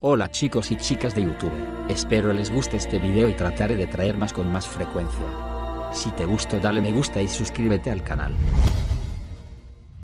Hola chicos y chicas de YouTube, espero les guste este video y trataré de traer más con más frecuencia. Si te gustó dale me gusta y suscríbete al canal.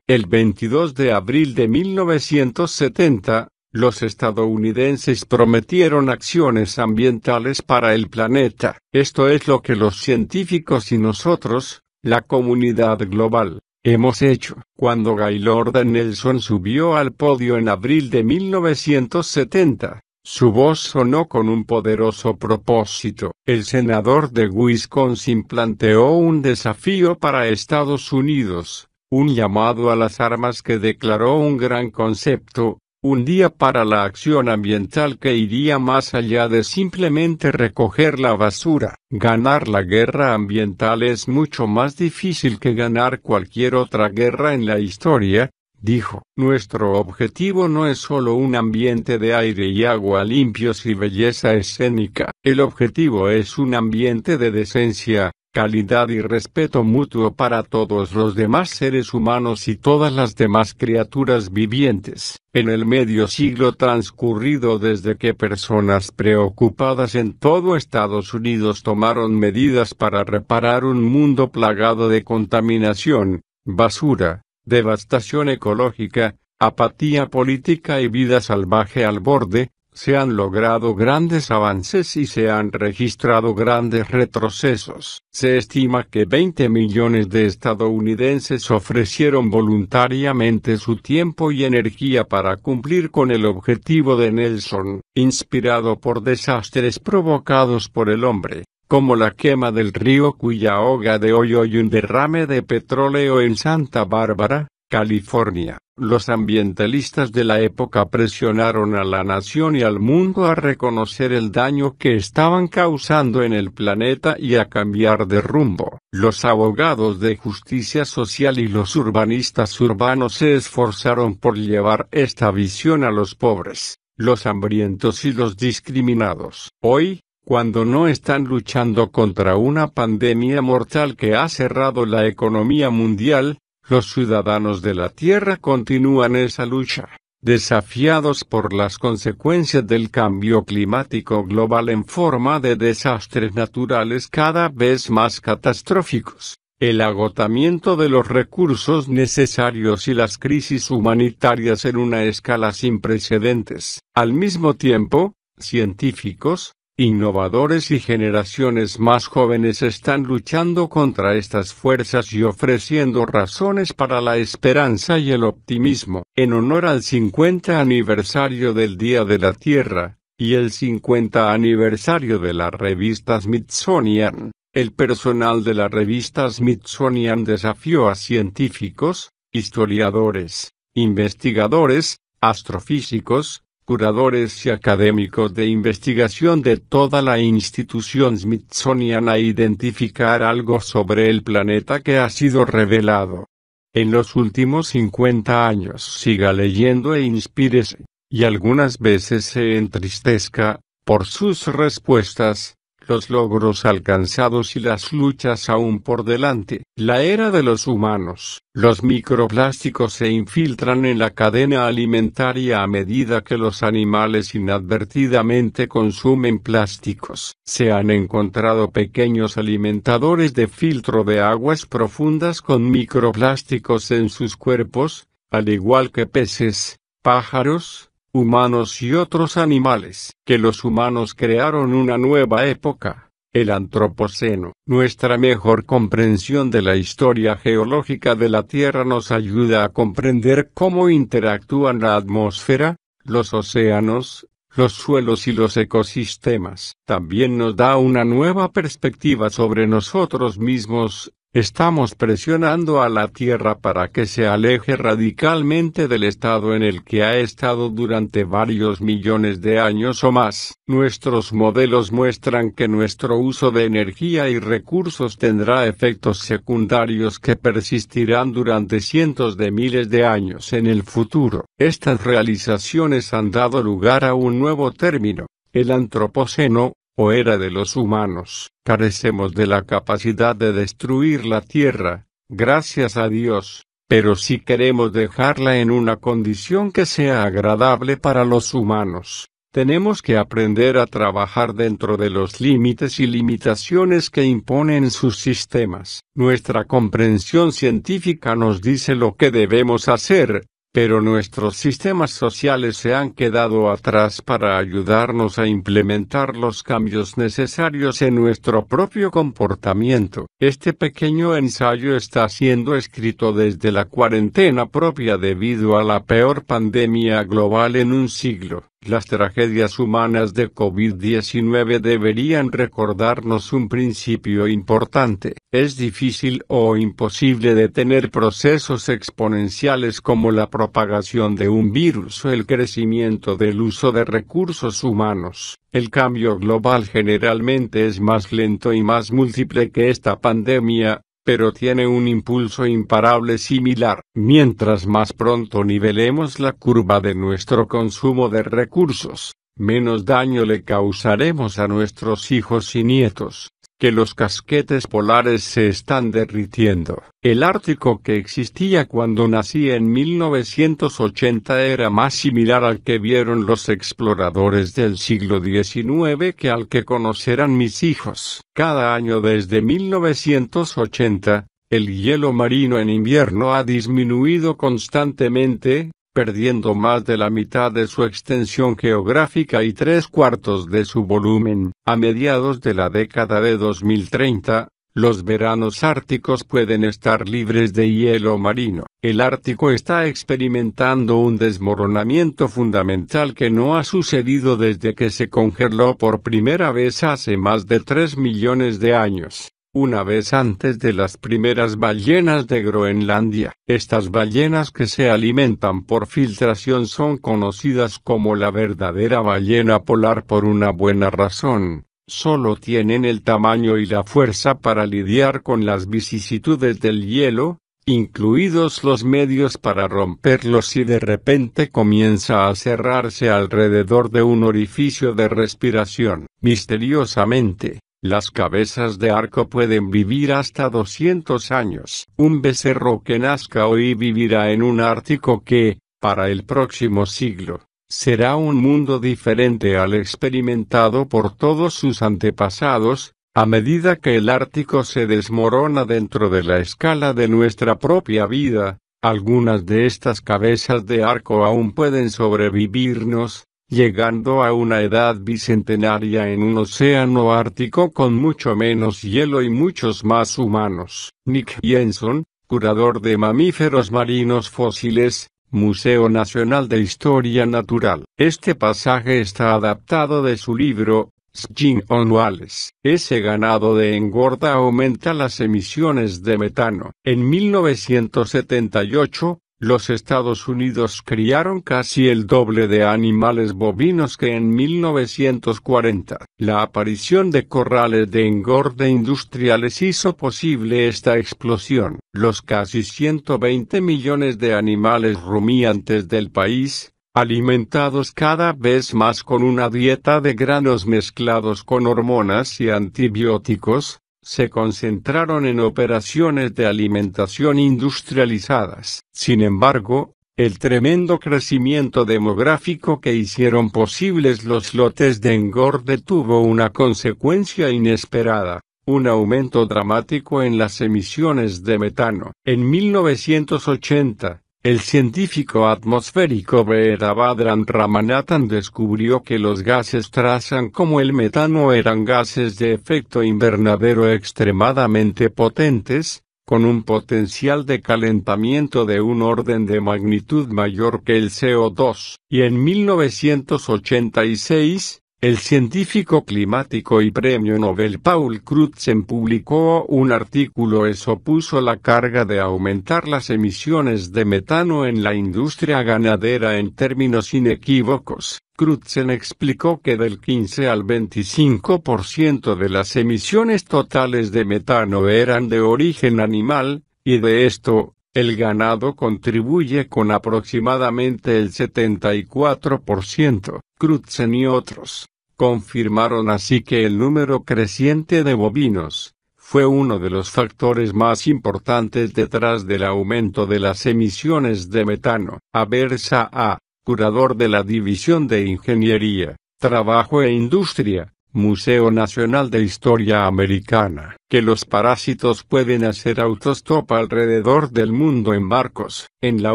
El 22 de abril de 1970, los estadounidenses prometieron acciones ambientales para el planeta. Esto es lo que los científicos y nosotros, la comunidad global, hemos hecho. Cuando Gaylord Nelson subió al podio en abril de 1970, su voz sonó con un poderoso propósito. El senador de Wisconsin planteó un desafío para Estados Unidos, un llamado a las armas que declaró un gran concepto, un día para la acción ambiental que iría más allá de simplemente recoger la basura. Ganar la guerra ambiental es mucho más difícil que ganar cualquier otra guerra en la historia, dijo. Nuestro objetivo no es solo un ambiente de aire y agua limpios y belleza escénica. El objetivo es un ambiente de decencia, calidad y respeto mutuo para todos los demás seres humanos y todas las demás criaturas vivientes. En el medio siglo transcurrido desde que personas preocupadas en todo Estados Unidos tomaron medidas para reparar un mundo plagado de contaminación, basura, devastación ecológica, apatía política y vida salvaje al borde, se han logrado grandes avances y se han registrado grandes retrocesos. Se estima que 20 millones de estadounidenses ofrecieron voluntariamente su tiempo y energía para cumplir con el objetivo de Nelson, inspirado por desastres provocados por el hombre como la quema del río cuya de hoy y un derrame de petróleo en Santa Bárbara, California. Los ambientalistas de la época presionaron a la nación y al mundo a reconocer el daño que estaban causando en el planeta y a cambiar de rumbo. Los abogados de justicia social y los urbanistas urbanos se esforzaron por llevar esta visión a los pobres, los hambrientos y los discriminados. Hoy, cuando no están luchando contra una pandemia mortal que ha cerrado la economía mundial, los ciudadanos de la Tierra continúan esa lucha, desafiados por las consecuencias del cambio climático global en forma de desastres naturales cada vez más catastróficos, el agotamiento de los recursos necesarios y las crisis humanitarias en una escala sin precedentes. Al mismo tiempo, científicos, Innovadores y generaciones más jóvenes están luchando contra estas fuerzas y ofreciendo razones para la esperanza y el optimismo. En honor al 50 aniversario del Día de la Tierra, y el 50 aniversario de la revista Smithsonian, el personal de la revista Smithsonian desafió a científicos, historiadores, investigadores, astrofísicos, curadores y académicos de investigación de toda la institución Smithsonian a identificar algo sobre el planeta que ha sido revelado. En los últimos 50 años siga leyendo e inspírese, y algunas veces se entristezca, por sus respuestas, los logros alcanzados y las luchas aún por delante. La era de los humanos, los microplásticos se infiltran en la cadena alimentaria a medida que los animales inadvertidamente consumen plásticos. Se han encontrado pequeños alimentadores de filtro de aguas profundas con microplásticos en sus cuerpos, al igual que peces, pájaros, humanos y otros animales, que los humanos crearon una nueva época, el Antropoceno. Nuestra mejor comprensión de la historia geológica de la Tierra nos ayuda a comprender cómo interactúan la atmósfera, los océanos, los suelos y los ecosistemas. También nos da una nueva perspectiva sobre nosotros mismos, Estamos presionando a la Tierra para que se aleje radicalmente del estado en el que ha estado durante varios millones de años o más. Nuestros modelos muestran que nuestro uso de energía y recursos tendrá efectos secundarios que persistirán durante cientos de miles de años en el futuro. Estas realizaciones han dado lugar a un nuevo término, el antropoceno, o era de los humanos, carecemos de la capacidad de destruir la Tierra, gracias a Dios, pero si queremos dejarla en una condición que sea agradable para los humanos. Tenemos que aprender a trabajar dentro de los límites y limitaciones que imponen sus sistemas. Nuestra comprensión científica nos dice lo que debemos hacer, pero nuestros sistemas sociales se han quedado atrás para ayudarnos a implementar los cambios necesarios en nuestro propio comportamiento. Este pequeño ensayo está siendo escrito desde la cuarentena propia debido a la peor pandemia global en un siglo. Las tragedias humanas de COVID-19 deberían recordarnos un principio importante. Es difícil o imposible detener procesos exponenciales como la propagación de un virus o el crecimiento del uso de recursos humanos. El cambio global generalmente es más lento y más múltiple que esta pandemia, pero tiene un impulso imparable similar. Mientras más pronto nivelemos la curva de nuestro consumo de recursos, menos daño le causaremos a nuestros hijos y nietos que los casquetes polares se están derritiendo. El Ártico que existía cuando nací en 1980 era más similar al que vieron los exploradores del siglo XIX que al que conocerán mis hijos. Cada año desde 1980, el hielo marino en invierno ha disminuido constantemente, perdiendo más de la mitad de su extensión geográfica y tres cuartos de su volumen. A mediados de la década de 2030, los veranos árticos pueden estar libres de hielo marino. El Ártico está experimentando un desmoronamiento fundamental que no ha sucedido desde que se congeló por primera vez hace más de 3 millones de años una vez antes de las primeras ballenas de Groenlandia. Estas ballenas que se alimentan por filtración son conocidas como la verdadera ballena polar por una buena razón. Solo tienen el tamaño y la fuerza para lidiar con las vicisitudes del hielo, incluidos los medios para romperlos y de repente comienza a cerrarse alrededor de un orificio de respiración. Misteriosamente, las cabezas de arco pueden vivir hasta 200 años. Un becerro que nazca hoy vivirá en un Ártico que, para el próximo siglo, será un mundo diferente al experimentado por todos sus antepasados, a medida que el Ártico se desmorona dentro de la escala de nuestra propia vida. Algunas de estas cabezas de arco aún pueden sobrevivirnos, llegando a una edad bicentenaria en un océano ártico con mucho menos hielo y muchos más humanos. Nick Jensen, curador de mamíferos marinos fósiles, Museo Nacional de Historia Natural. Este pasaje está adaptado de su libro, Skin on Wales. Ese ganado de engorda aumenta las emisiones de metano. En 1978, los Estados Unidos criaron casi el doble de animales bovinos que en 1940. La aparición de corrales de engorde industriales hizo posible esta explosión. Los casi 120 millones de animales rumiantes del país, alimentados cada vez más con una dieta de granos mezclados con hormonas y antibióticos, se concentraron en operaciones de alimentación industrializadas. Sin embargo, el tremendo crecimiento demográfico que hicieron posibles los lotes de engorde tuvo una consecuencia inesperada, un aumento dramático en las emisiones de metano. En 1980, el científico atmosférico badran Ramanathan descubrió que los gases trazan como el metano eran gases de efecto invernadero extremadamente potentes, con un potencial de calentamiento de un orden de magnitud mayor que el CO2, y en 1986, el científico climático y premio Nobel Paul Krutzen publicó un artículo que puso la carga de aumentar las emisiones de metano en la industria ganadera en términos inequívocos. Crutzen explicó que del 15 al 25% de las emisiones totales de metano eran de origen animal, y de esto, el ganado contribuye con aproximadamente el 74%, Crutzen y otros Confirmaron así que el número creciente de bovinos fue uno de los factores más importantes detrás del aumento de las emisiones de metano. Aversa A, curador de la División de Ingeniería, Trabajo e Industria, Museo Nacional de Historia Americana, que los parásitos pueden hacer autostop alrededor del mundo en barcos. En la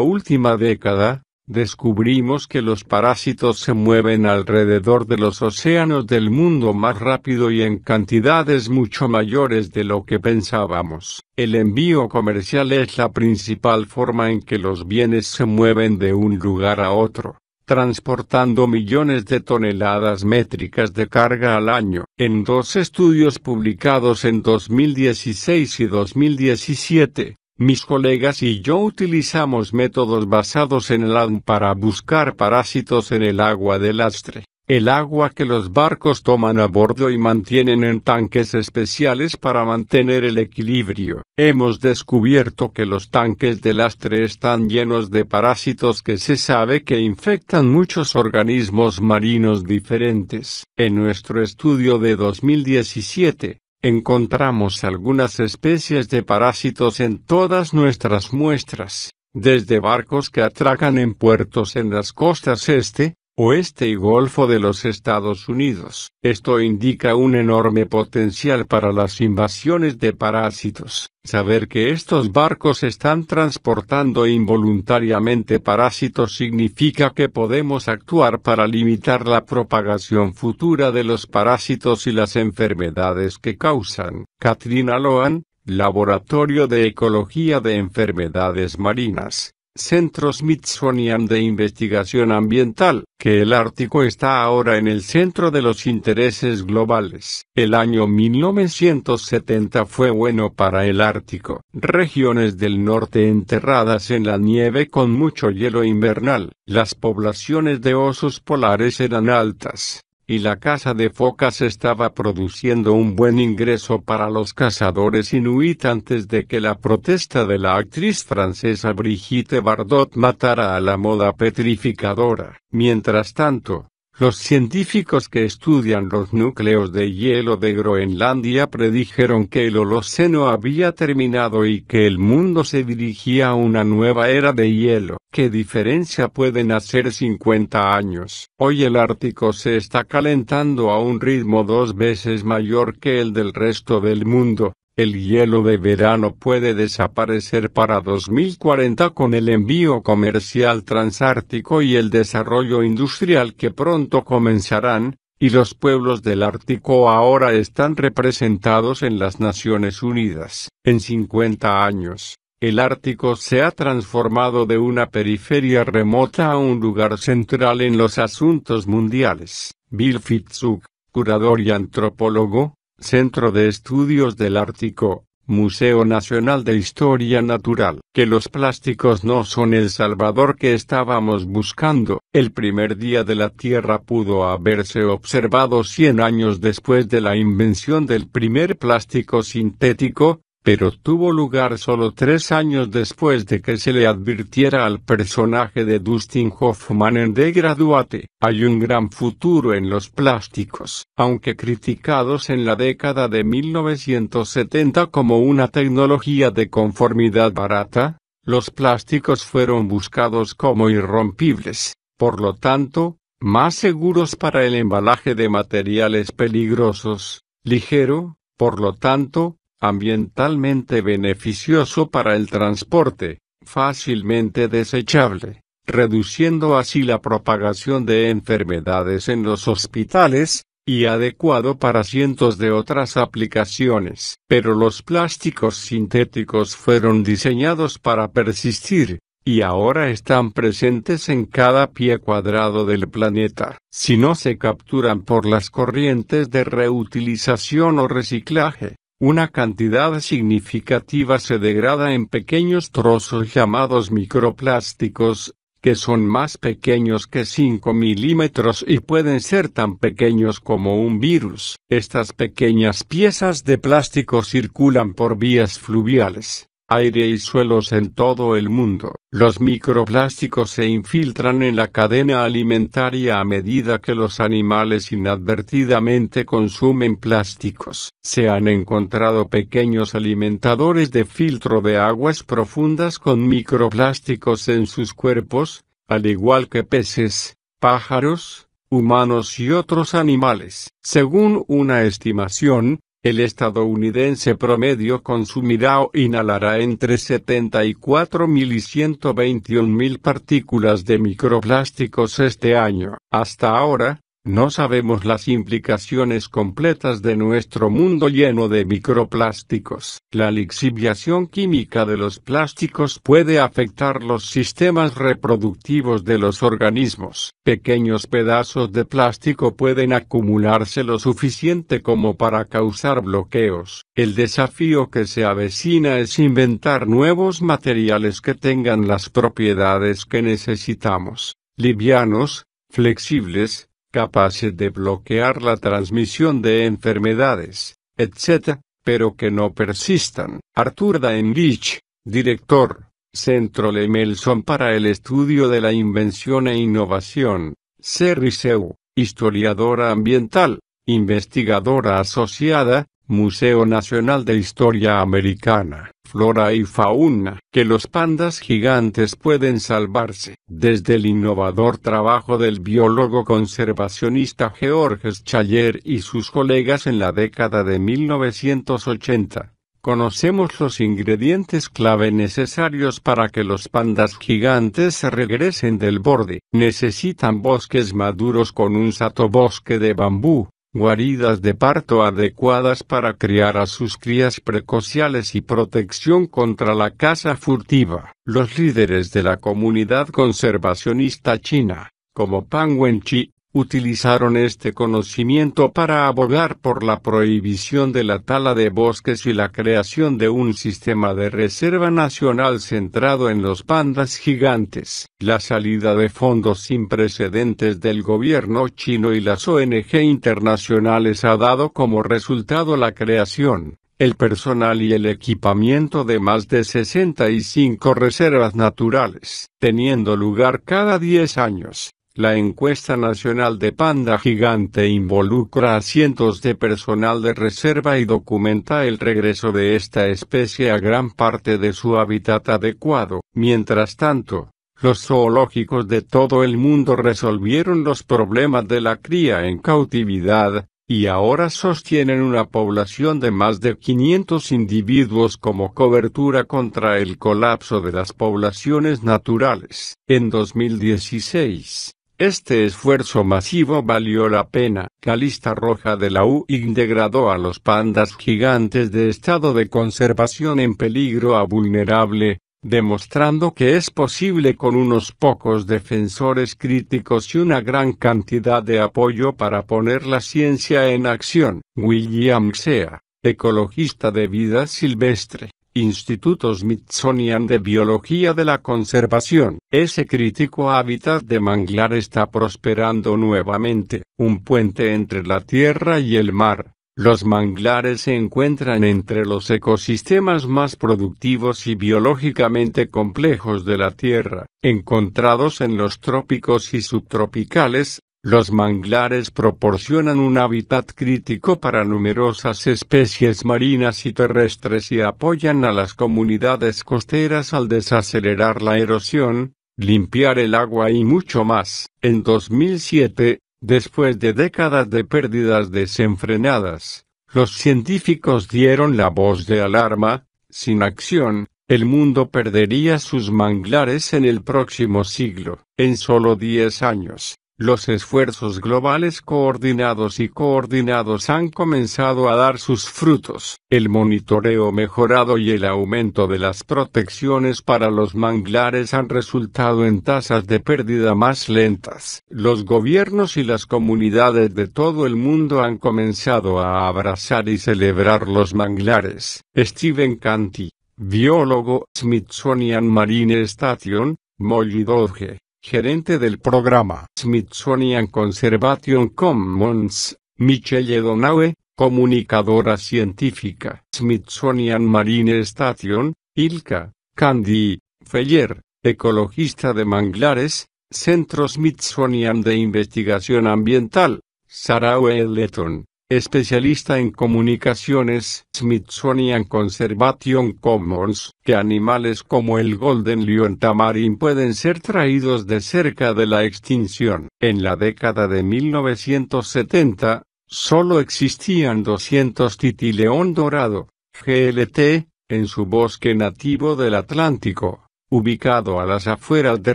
última década, descubrimos que los parásitos se mueven alrededor de los océanos del mundo más rápido y en cantidades mucho mayores de lo que pensábamos. El envío comercial es la principal forma en que los bienes se mueven de un lugar a otro transportando millones de toneladas métricas de carga al año. En dos estudios publicados en 2016 y 2017, mis colegas y yo utilizamos métodos basados en el ADN para buscar parásitos en el agua del lastre, el agua que los barcos toman a bordo y mantienen en tanques especiales para mantener el equilibrio. Hemos descubierto que los tanques de lastre están llenos de parásitos que se sabe que infectan muchos organismos marinos diferentes. En nuestro estudio de 2017, Encontramos algunas especies de parásitos en todas nuestras muestras, desde barcos que atracan en puertos en las costas este, oeste y Golfo de los Estados Unidos. Esto indica un enorme potencial para las invasiones de parásitos. Saber que estos barcos están transportando involuntariamente parásitos significa que podemos actuar para limitar la propagación futura de los parásitos y las enfermedades que causan. Katrina Loan, Laboratorio de Ecología de Enfermedades Marinas. Centro Smithsonian de Investigación Ambiental, que el Ártico está ahora en el centro de los intereses globales. El año 1970 fue bueno para el Ártico. Regiones del norte enterradas en la nieve con mucho hielo invernal. Las poblaciones de osos polares eran altas y la casa de focas estaba produciendo un buen ingreso para los cazadores inuit antes de que la protesta de la actriz francesa Brigitte Bardot matara a la moda petrificadora. Mientras tanto, los científicos que estudian los núcleos de hielo de Groenlandia predijeron que el Holoceno había terminado y que el mundo se dirigía a una nueva era de hielo. ¿Qué diferencia pueden hacer 50 años? Hoy el Ártico se está calentando a un ritmo dos veces mayor que el del resto del mundo. El hielo de verano puede desaparecer para 2040 con el envío comercial transártico y el desarrollo industrial que pronto comenzarán, y los pueblos del Ártico ahora están representados en las Naciones Unidas. En 50 años, el Ártico se ha transformado de una periferia remota a un lugar central en los asuntos mundiales. Bill Fitzhugh, curador y antropólogo, Centro de Estudios del Ártico, Museo Nacional de Historia Natural, que los plásticos no son el salvador que estábamos buscando. El primer día de la Tierra pudo haberse observado cien años después de la invención del primer plástico sintético, pero tuvo lugar solo tres años después de que se le advirtiera al personaje de Dustin Hoffman en The Graduate. Hay un gran futuro en los plásticos, aunque criticados en la década de 1970 como una tecnología de conformidad barata, los plásticos fueron buscados como irrompibles, por lo tanto, más seguros para el embalaje de materiales peligrosos, ligero, por lo tanto, ambientalmente beneficioso para el transporte, fácilmente desechable, reduciendo así la propagación de enfermedades en los hospitales, y adecuado para cientos de otras aplicaciones. Pero los plásticos sintéticos fueron diseñados para persistir, y ahora están presentes en cada pie cuadrado del planeta. Si no se capturan por las corrientes de reutilización o reciclaje, una cantidad significativa se degrada en pequeños trozos llamados microplásticos, que son más pequeños que 5 milímetros y pueden ser tan pequeños como un virus. Estas pequeñas piezas de plástico circulan por vías fluviales aire y suelos en todo el mundo. Los microplásticos se infiltran en la cadena alimentaria a medida que los animales inadvertidamente consumen plásticos. Se han encontrado pequeños alimentadores de filtro de aguas profundas con microplásticos en sus cuerpos, al igual que peces, pájaros, humanos y otros animales. Según una estimación, el estadounidense promedio consumirá o inhalará entre 74.000 y 121.000 partículas de microplásticos este año. Hasta ahora, no sabemos las implicaciones completas de nuestro mundo lleno de microplásticos. La lixiviación química de los plásticos puede afectar los sistemas reproductivos de los organismos. Pequeños pedazos de plástico pueden acumularse lo suficiente como para causar bloqueos. El desafío que se avecina es inventar nuevos materiales que tengan las propiedades que necesitamos. Livianos, flexibles, capaces de bloquear la transmisión de enfermedades, etc., pero que no persistan. Arthur Daenrich, director, Centro Lemelson para el Estudio de la Invención e Innovación, CerriSeu, historiadora ambiental, investigadora asociada, Museo Nacional de Historia Americana flora y fauna, que los pandas gigantes pueden salvarse. Desde el innovador trabajo del biólogo conservacionista Georges Chayer y sus colegas en la década de 1980, conocemos los ingredientes clave necesarios para que los pandas gigantes regresen del borde. Necesitan bosques maduros con un sato bosque de bambú, guaridas de parto adecuadas para criar a sus crías precociales y protección contra la caza furtiva. Los líderes de la comunidad conservacionista china, como Pan Wenqi, utilizaron este conocimiento para abogar por la prohibición de la tala de bosques y la creación de un sistema de reserva nacional centrado en los pandas gigantes. La salida de fondos sin precedentes del gobierno chino y las ONG internacionales ha dado como resultado la creación, el personal y el equipamiento de más de 65 reservas naturales, teniendo lugar cada 10 años. La encuesta nacional de Panda Gigante involucra a cientos de personal de reserva y documenta el regreso de esta especie a gran parte de su hábitat adecuado. Mientras tanto, los zoológicos de todo el mundo resolvieron los problemas de la cría en cautividad, y ahora sostienen una población de más de 500 individuos como cobertura contra el colapso de las poblaciones naturales. En 2016, este esfuerzo masivo valió la pena. Calista roja de la U degradó a los pandas gigantes de estado de conservación en peligro a vulnerable, demostrando que es posible con unos pocos defensores críticos y una gran cantidad de apoyo para poner la ciencia en acción. William Sea, ecologista de vida silvestre. Instituto Smithsonian de Biología de la Conservación. Ese crítico hábitat de manglar está prosperando nuevamente, un puente entre la tierra y el mar. Los manglares se encuentran entre los ecosistemas más productivos y biológicamente complejos de la Tierra, encontrados en los trópicos y subtropicales, los manglares proporcionan un hábitat crítico para numerosas especies marinas y terrestres y apoyan a las comunidades costeras al desacelerar la erosión, limpiar el agua y mucho más. En 2007, después de décadas de pérdidas desenfrenadas, los científicos dieron la voz de alarma, sin acción, el mundo perdería sus manglares en el próximo siglo, en solo 10 años. Los esfuerzos globales coordinados y coordinados han comenzado a dar sus frutos. El monitoreo mejorado y el aumento de las protecciones para los manglares han resultado en tasas de pérdida más lentas. Los gobiernos y las comunidades de todo el mundo han comenzado a abrazar y celebrar los manglares. Steven Canty, biólogo Smithsonian Marine Station, Mollidoge gerente del programa Smithsonian Conservation Commons, Michelle Donahue, comunicadora científica, Smithsonian Marine Station, Ilka, Candy, Feller, ecologista de manglares, Centro Smithsonian de Investigación Ambiental, Sarah Letton, especialista en comunicaciones, Smithsonian Conservation Commons, que animales como el Golden Lion Tamarin pueden ser traídos de cerca de la extinción. En la década de 1970, solo existían 200 titileón dorado, GLT, en su bosque nativo del Atlántico, ubicado a las afueras de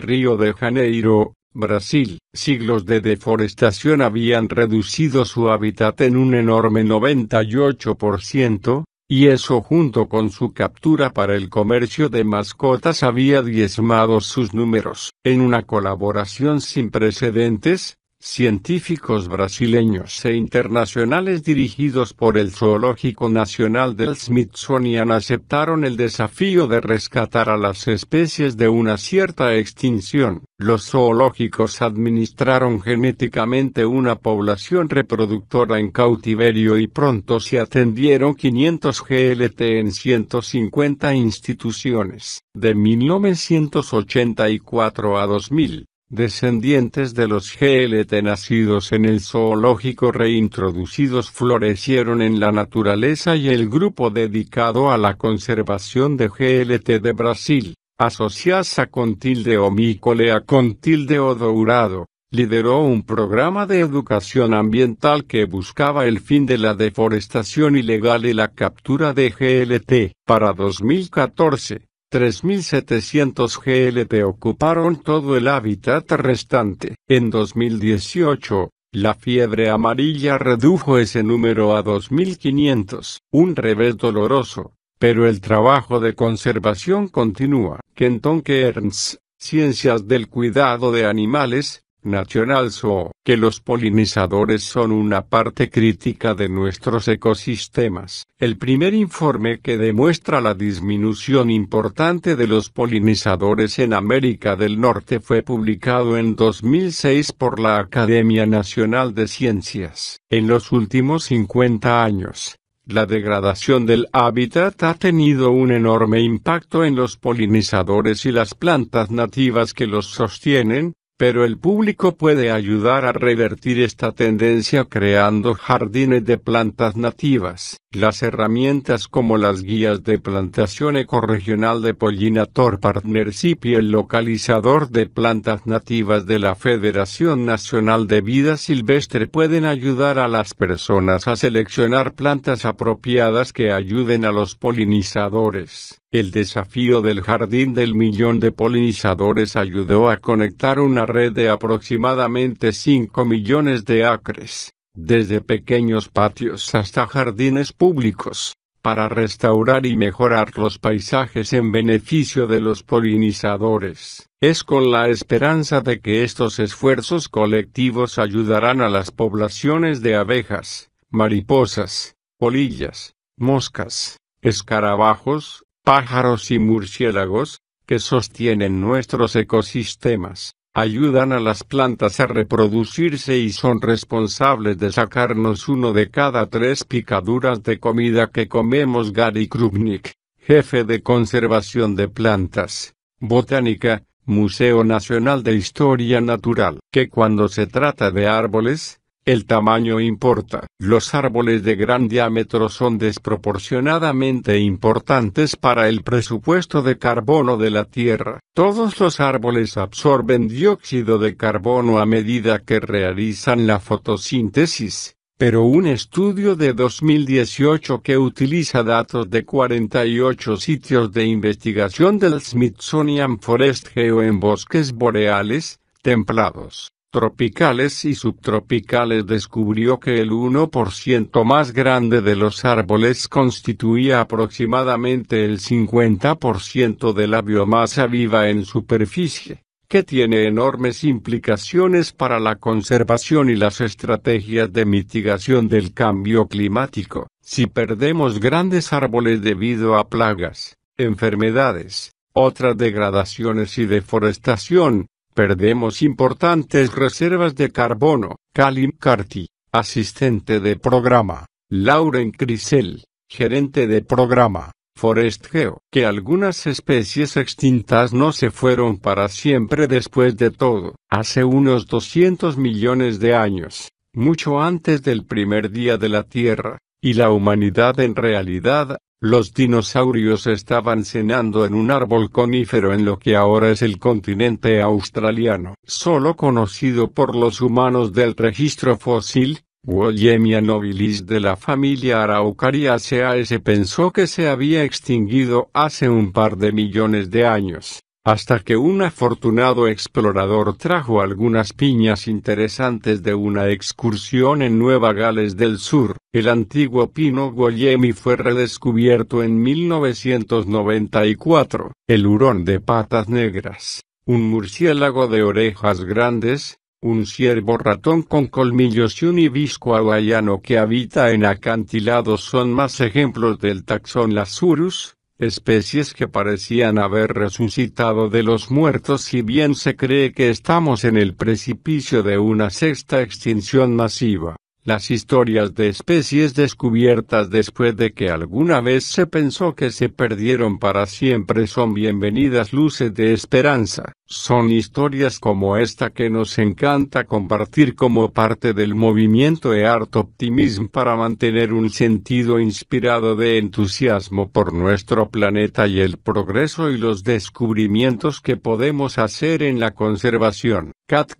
Río de Janeiro, Brasil, siglos de deforestación habían reducido su hábitat en un enorme 98%, y eso junto con su captura para el comercio de mascotas había diezmado sus números. En una colaboración sin precedentes, científicos brasileños e internacionales dirigidos por el Zoológico Nacional del Smithsonian aceptaron el desafío de rescatar a las especies de una cierta extinción. Los zoológicos administraron genéticamente una población reproductora en cautiverio y pronto se atendieron 500 GLT en 150 instituciones. De 1984 a 2000, descendientes de los GLT nacidos en el zoológico reintroducidos florecieron en la naturaleza y el grupo dedicado a la conservación de GLT de Brasil, asociada con tilde micolea con tilde o dourado, lideró un programa de educación ambiental que buscaba el fin de la deforestación ilegal y la captura de GLT. Para 2014, 3.700 GLT ocuparon todo el hábitat restante. En 2018, la fiebre amarilla redujo ese número a 2.500, un revés doloroso, pero el trabajo de conservación continúa. Kenton Kearns, Ciencias del Cuidado de Animales, Nacional, so que los polinizadores son una parte crítica de nuestros ecosistemas. El primer informe que demuestra la disminución importante de los polinizadores en América del Norte fue publicado en 2006 por la Academia Nacional de Ciencias. En los últimos 50 años, la degradación del hábitat ha tenido un enorme impacto en los polinizadores y las plantas nativas que los sostienen, pero el público puede ayudar a revertir esta tendencia creando jardines de plantas nativas. Las herramientas como las guías de plantación ecorregional de Pollinator Partnership y el localizador de plantas nativas de la Federación Nacional de Vida Silvestre pueden ayudar a las personas a seleccionar plantas apropiadas que ayuden a los polinizadores. El desafío del Jardín del Millón de Polinizadores ayudó a conectar una red de aproximadamente 5 millones de acres desde pequeños patios hasta jardines públicos, para restaurar y mejorar los paisajes en beneficio de los polinizadores. Es con la esperanza de que estos esfuerzos colectivos ayudarán a las poblaciones de abejas, mariposas, polillas, moscas, escarabajos, pájaros y murciélagos, que sostienen nuestros ecosistemas ayudan a las plantas a reproducirse y son responsables de sacarnos uno de cada tres picaduras de comida que comemos. Gary Krubnik, jefe de conservación de plantas, botánica, Museo Nacional de Historia Natural. Que cuando se trata de árboles, el tamaño importa. Los árboles de gran diámetro son desproporcionadamente importantes para el presupuesto de carbono de la Tierra. Todos los árboles absorben dióxido de carbono a medida que realizan la fotosíntesis. Pero un estudio de 2018 que utiliza datos de 48 sitios de investigación del Smithsonian Forest Geo en bosques boreales, templados, tropicales y subtropicales descubrió que el 1% más grande de los árboles constituía aproximadamente el 50% de la biomasa viva en superficie, que tiene enormes implicaciones para la conservación y las estrategias de mitigación del cambio climático. Si perdemos grandes árboles debido a plagas, enfermedades, otras degradaciones y deforestación, Perdemos importantes reservas de carbono. Kalim Carty, asistente de programa. Lauren Crisel, gerente de programa. Forest Geo. Que algunas especies extintas no se fueron para siempre después de todo. Hace unos 200 millones de años, mucho antes del primer día de la Tierra, y la humanidad en realidad los dinosaurios estaban cenando en un árbol conífero en lo que ahora es el continente australiano, solo conocido por los humanos del registro fósil, Wollemia nobilis de la familia Araucariaceae se pensó que se había extinguido hace un par de millones de años hasta que un afortunado explorador trajo algunas piñas interesantes de una excursión en Nueva Gales del Sur. El antiguo pino Goyemi fue redescubierto en 1994. El hurón de patas negras, un murciélago de orejas grandes, un ciervo ratón con colmillos y un hibisco hawaiano que habita en acantilados son más ejemplos del taxón lasurus especies que parecían haber resucitado de los muertos si bien se cree que estamos en el precipicio de una sexta extinción masiva. Las historias de especies descubiertas después de que alguna vez se pensó que se perdieron para siempre son bienvenidas luces de esperanza. Son historias como esta que nos encanta compartir como parte del movimiento de Art Optimism para mantener un sentido inspirado de entusiasmo por nuestro planeta y el progreso y los descubrimientos que podemos hacer en la conservación. Cat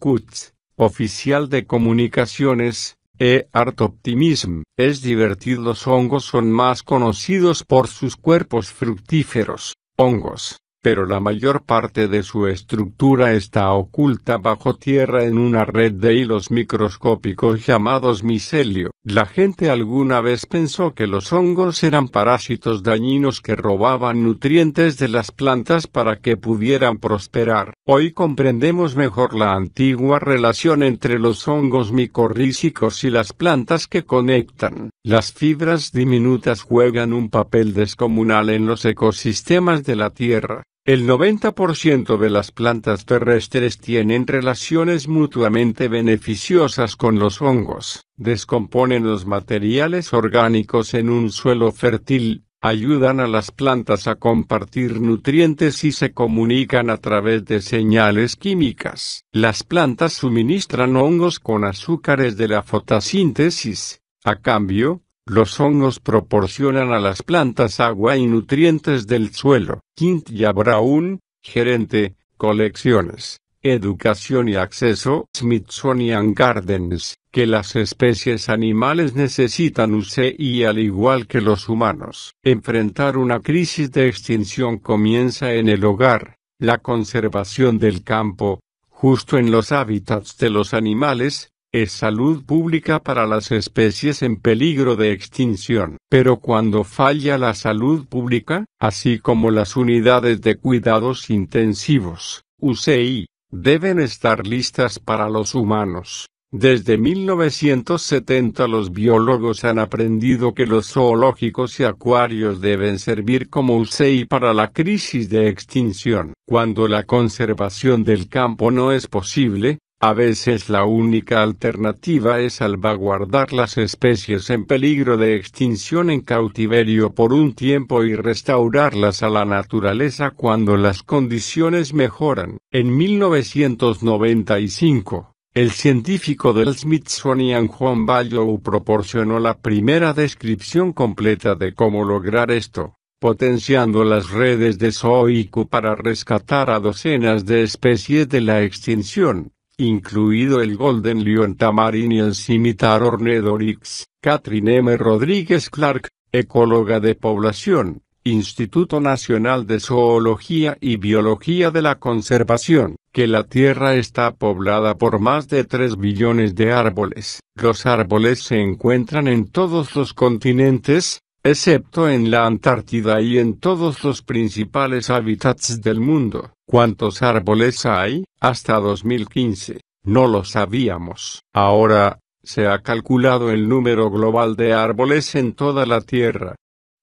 oficial de comunicaciones, e. Art Optimism. Es divertido. Los hongos son más conocidos por sus cuerpos fructíferos. Hongos, pero la mayor parte de su estructura está oculta bajo tierra en una red de hilos microscópicos llamados micelio. La gente alguna vez pensó que los hongos eran parásitos dañinos que robaban nutrientes de las plantas para que pudieran prosperar. Hoy comprendemos mejor la antigua relación entre los hongos micorrísicos y las plantas que conectan. Las fibras diminutas juegan un papel descomunal en los ecosistemas de la Tierra. El 90% de las plantas terrestres tienen relaciones mutuamente beneficiosas con los hongos, descomponen los materiales orgánicos en un suelo fértil, ayudan a las plantas a compartir nutrientes y se comunican a través de señales químicas. Las plantas suministran hongos con azúcares de la fotosíntesis. A cambio, los hongos proporcionan a las plantas agua y nutrientes del suelo. Quintia Brown, gerente, colecciones, educación y acceso. Smithsonian Gardens, que las especies animales necesitan Y al igual que los humanos. Enfrentar una crisis de extinción comienza en el hogar. La conservación del campo, justo en los hábitats de los animales, es salud pública para las especies en peligro de extinción. Pero cuando falla la salud pública, así como las unidades de cuidados intensivos, UCI, deben estar listas para los humanos. Desde 1970 los biólogos han aprendido que los zoológicos y acuarios deben servir como UCI para la crisis de extinción. Cuando la conservación del campo no es posible, a veces la única alternativa es salvaguardar las especies en peligro de extinción en cautiverio por un tiempo y restaurarlas a la naturaleza cuando las condiciones mejoran. En 1995, el científico del Smithsonian Juan vallejo proporcionó la primera descripción completa de cómo lograr esto potenciando las redes de Zoico para rescatar a docenas de especies de la extinción incluido el Golden Lion Tamarin y el Cimitar Ornedorix. Catherine M. Rodríguez Clark, ecóloga de población, Instituto Nacional de Zoología y Biología de la Conservación, que la Tierra está poblada por más de 3 billones de árboles. Los árboles se encuentran en todos los continentes, excepto en la Antártida y en todos los principales hábitats del mundo. ¿Cuántos árboles hay? Hasta 2015, no lo sabíamos. Ahora, se ha calculado el número global de árboles en toda la Tierra.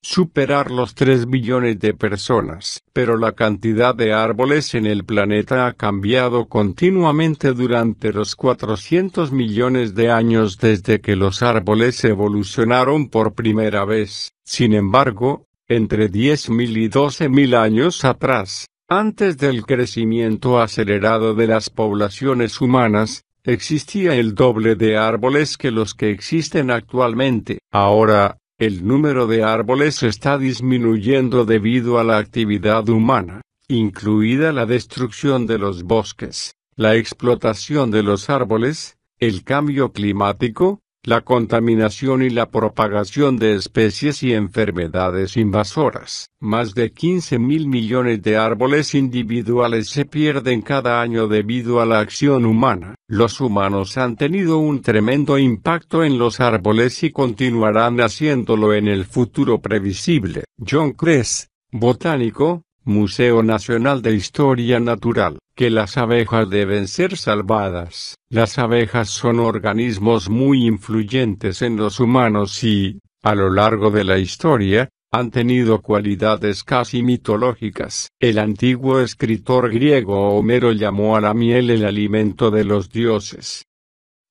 Superar los 3 billones de personas. Pero la cantidad de árboles en el planeta ha cambiado continuamente durante los 400 millones de años desde que los árboles evolucionaron por primera vez. Sin embargo, entre 10.000 y 12.000 años atrás, antes del crecimiento acelerado de las poblaciones humanas, existía el doble de árboles que los que existen actualmente. Ahora, el número de árboles está disminuyendo debido a la actividad humana, incluida la destrucción de los bosques, la explotación de los árboles, el cambio climático, la contaminación y la propagación de especies y enfermedades invasoras. Más de 15 mil millones de árboles individuales se pierden cada año debido a la acción humana. Los humanos han tenido un tremendo impacto en los árboles y continuarán haciéndolo en el futuro previsible. John Cres, botánico, Museo Nacional de Historia Natural que las abejas deben ser salvadas. Las abejas son organismos muy influyentes en los humanos y, a lo largo de la historia, han tenido cualidades casi mitológicas. El antiguo escritor griego Homero llamó a la miel el alimento de los dioses.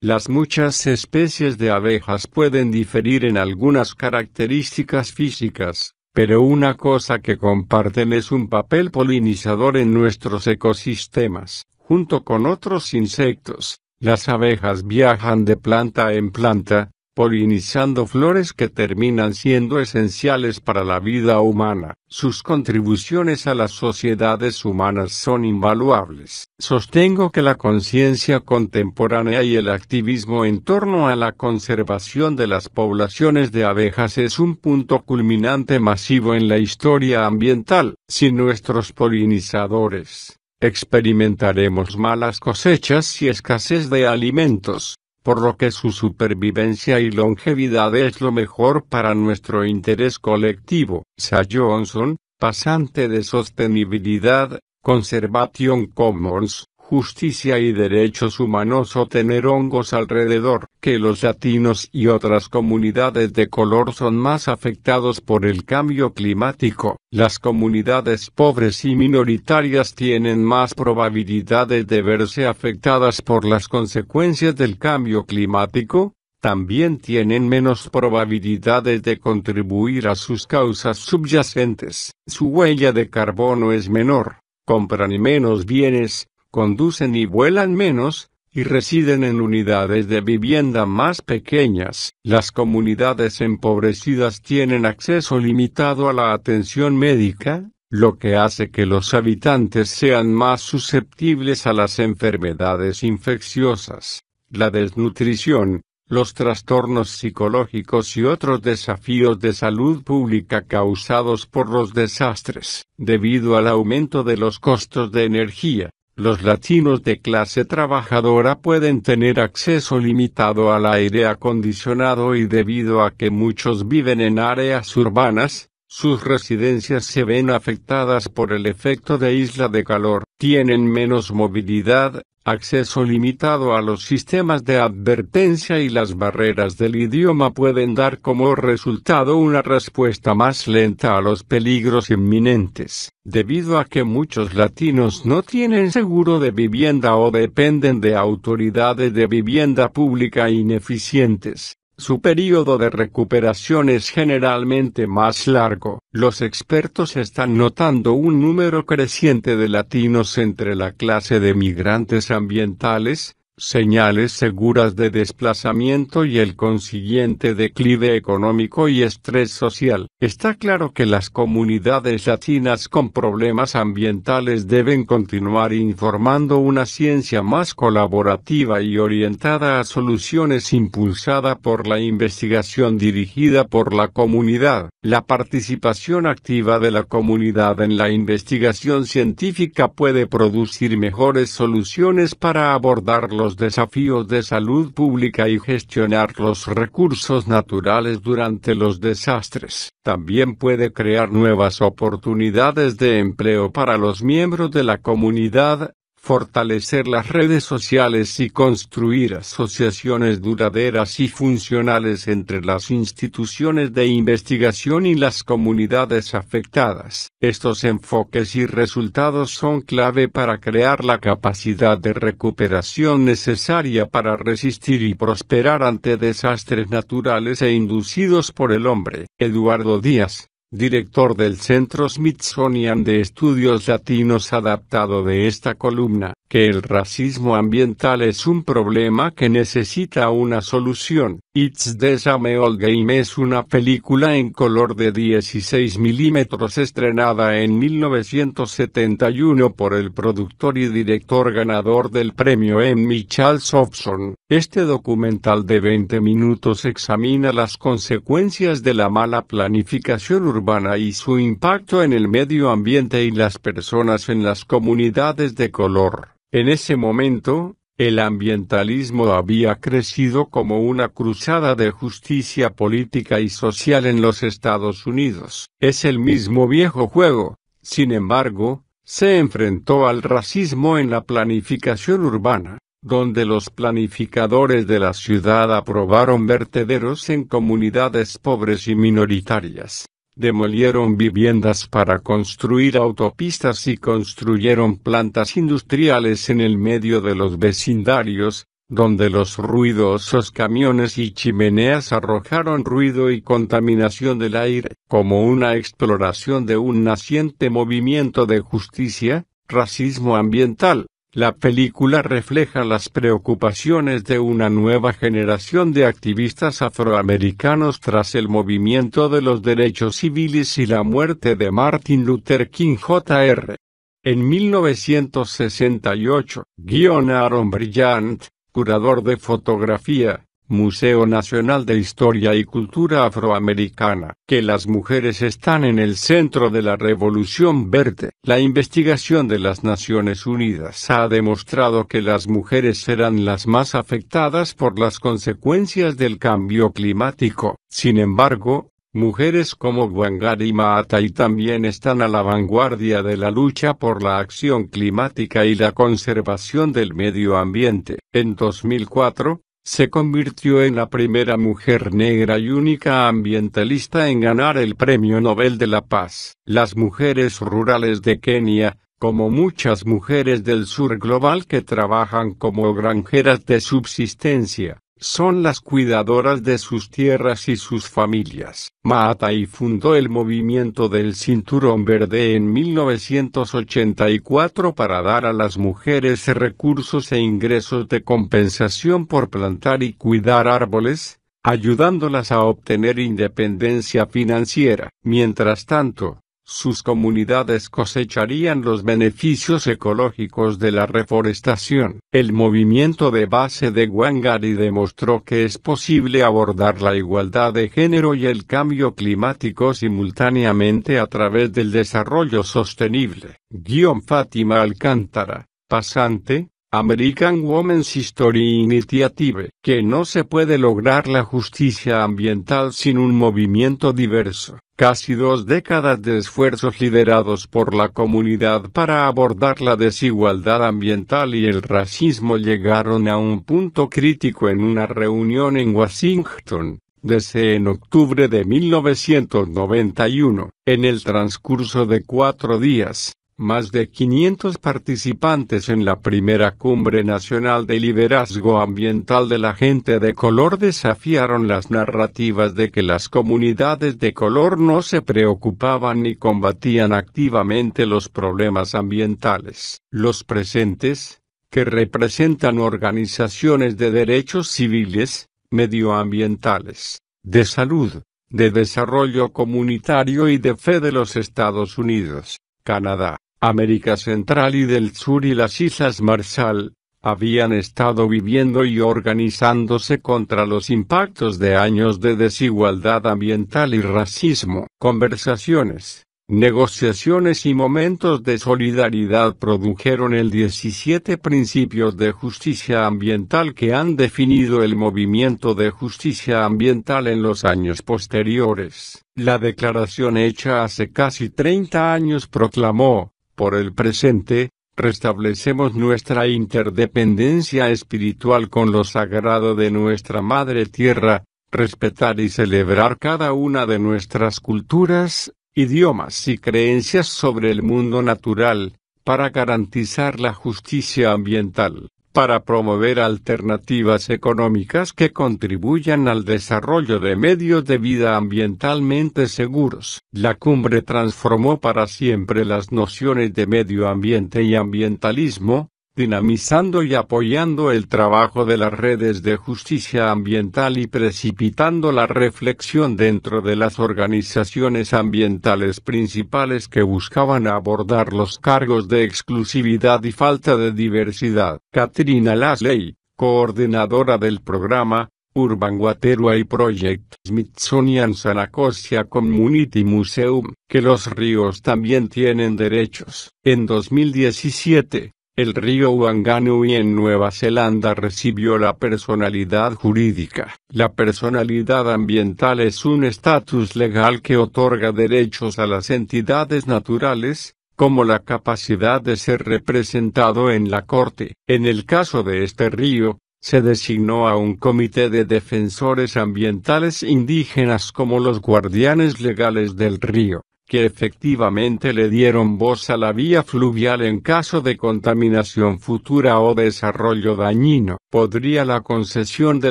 Las muchas especies de abejas pueden diferir en algunas características físicas, pero una cosa que comparten es un papel polinizador en nuestros ecosistemas, junto con otros insectos. Las abejas viajan de planta en planta, polinizando flores que terminan siendo esenciales para la vida humana. Sus contribuciones a las sociedades humanas son invaluables. Sostengo que la conciencia contemporánea y el activismo en torno a la conservación de las poblaciones de abejas es un punto culminante masivo en la historia ambiental. Sin nuestros polinizadores, experimentaremos malas cosechas y escasez de alimentos por lo que su supervivencia y longevidad es lo mejor para nuestro interés colectivo. Say Johnson, pasante de sostenibilidad, Conservation Commons, justicia y derechos humanos o tener hongos alrededor, que los latinos y otras comunidades de color son más afectados por el cambio climático. Las comunidades pobres y minoritarias tienen más probabilidades de verse afectadas por las consecuencias del cambio climático, también tienen menos probabilidades de contribuir a sus causas subyacentes. Su huella de carbono es menor, compran menos bienes, conducen y vuelan menos, y residen en unidades de vivienda más pequeñas. Las comunidades empobrecidas tienen acceso limitado a la atención médica, lo que hace que los habitantes sean más susceptibles a las enfermedades infecciosas, la desnutrición, los trastornos psicológicos y otros desafíos de salud pública causados por los desastres, debido al aumento de los costos de energía, los latinos de clase trabajadora pueden tener acceso limitado al aire acondicionado y debido a que muchos viven en áreas urbanas, sus residencias se ven afectadas por el efecto de isla de calor, tienen menos movilidad, acceso limitado a los sistemas de advertencia y las barreras del idioma pueden dar como resultado una respuesta más lenta a los peligros inminentes, debido a que muchos latinos no tienen seguro de vivienda o dependen de autoridades de vivienda pública ineficientes. Su periodo de recuperación es generalmente más largo. Los expertos están notando un número creciente de latinos entre la clase de migrantes ambientales, señales seguras de desplazamiento y el consiguiente declive económico y estrés social. Está claro que las comunidades latinas con problemas ambientales deben continuar informando una ciencia más colaborativa y orientada a soluciones impulsada por la investigación dirigida por la comunidad. La participación activa de la comunidad en la investigación científica puede producir mejores soluciones para abordar los desafíos de salud pública y gestionar los recursos naturales durante los desastres. También puede crear nuevas oportunidades de empleo para los miembros de la comunidad, fortalecer las redes sociales y construir asociaciones duraderas y funcionales entre las instituciones de investigación y las comunidades afectadas. Estos enfoques y resultados son clave para crear la capacidad de recuperación necesaria para resistir y prosperar ante desastres naturales e inducidos por el hombre. Eduardo Díaz director del Centro Smithsonian de Estudios Latinos adaptado de esta columna que el racismo ambiental es un problema que necesita una solución. It's the Same Old Game es una película en color de 16 milímetros estrenada en 1971 por el productor y director ganador del premio Emmy Charles Hobson. Este documental de 20 minutos examina las consecuencias de la mala planificación urbana y su impacto en el medio ambiente y las personas en las comunidades de color. En ese momento, el ambientalismo había crecido como una cruzada de justicia política y social en los Estados Unidos. Es el mismo viejo juego, sin embargo, se enfrentó al racismo en la planificación urbana, donde los planificadores de la ciudad aprobaron vertederos en comunidades pobres y minoritarias. Demolieron viviendas para construir autopistas y construyeron plantas industriales en el medio de los vecindarios, donde los ruidosos camiones y chimeneas arrojaron ruido y contaminación del aire, como una exploración de un naciente movimiento de justicia, racismo ambiental, la película refleja las preocupaciones de una nueva generación de activistas afroamericanos tras el movimiento de los derechos civiles y la muerte de Martin Luther King Jr. En 1968, Guion Aaron Brillant, curador de fotografía, Museo Nacional de Historia y Cultura Afroamericana, que las mujeres están en el centro de la Revolución Verde. La investigación de las Naciones Unidas ha demostrado que las mujeres serán las más afectadas por las consecuencias del cambio climático. Sin embargo, Mujeres como Wangari Maatai también están a la vanguardia de la lucha por la acción climática y la conservación del medio ambiente. En 2004, se convirtió en la primera mujer negra y única ambientalista en ganar el Premio Nobel de la Paz. Las mujeres rurales de Kenia, como muchas mujeres del sur global que trabajan como granjeras de subsistencia, son las cuidadoras de sus tierras y sus familias. Maatai fundó el movimiento del Cinturón Verde en 1984 para dar a las mujeres recursos e ingresos de compensación por plantar y cuidar árboles, ayudándolas a obtener independencia financiera. Mientras tanto, sus comunidades cosecharían los beneficios ecológicos de la reforestación. El movimiento de base de Wangari demostró que es posible abordar la igualdad de género y el cambio climático simultáneamente a través del desarrollo sostenible. Guión Fátima Alcántara, pasante, American Women's History Initiative, que no se puede lograr la justicia ambiental sin un movimiento diverso. Casi dos décadas de esfuerzos liderados por la comunidad para abordar la desigualdad ambiental y el racismo llegaron a un punto crítico en una reunión en Washington, DC en octubre de 1991. En el transcurso de cuatro días, más de 500 participantes en la primera cumbre nacional de liderazgo ambiental de la gente de color desafiaron las narrativas de que las comunidades de color no se preocupaban ni combatían activamente los problemas ambientales. Los presentes, que representan organizaciones de derechos civiles, medioambientales, de salud, de desarrollo comunitario y de fe de los Estados Unidos, Canadá, América Central y del Sur y las Islas Marshall, habían estado viviendo y organizándose contra los impactos de años de desigualdad ambiental y racismo. Conversaciones Negociaciones y momentos de solidaridad produjeron el 17 principios de justicia ambiental que han definido el movimiento de justicia ambiental en los años posteriores. La declaración hecha hace casi 30 años proclamó, por el presente, restablecemos nuestra interdependencia espiritual con lo sagrado de nuestra Madre Tierra, respetar y celebrar cada una de nuestras culturas, idiomas y creencias sobre el mundo natural, para garantizar la justicia ambiental, para promover alternativas económicas que contribuyan al desarrollo de medios de vida ambientalmente seguros. La cumbre transformó para siempre las nociones de medio ambiente y ambientalismo, dinamizando y apoyando el trabajo de las redes de justicia ambiental y precipitando la reflexión dentro de las organizaciones ambientales principales que buscaban abordar los cargos de exclusividad y falta de diversidad. Katrina Lasley, coordinadora del programa, Urban Waterway Project Smithsonian Sanacocia Community Museum, que los ríos también tienen derechos. En 2017, el río Wanganui en Nueva Zelanda recibió la personalidad jurídica. La personalidad ambiental es un estatus legal que otorga derechos a las entidades naturales, como la capacidad de ser representado en la Corte. En el caso de este río, se designó a un comité de defensores ambientales indígenas como los guardianes legales del río que efectivamente le dieron voz a la vía fluvial en caso de contaminación futura o desarrollo dañino. ¿Podría la concesión de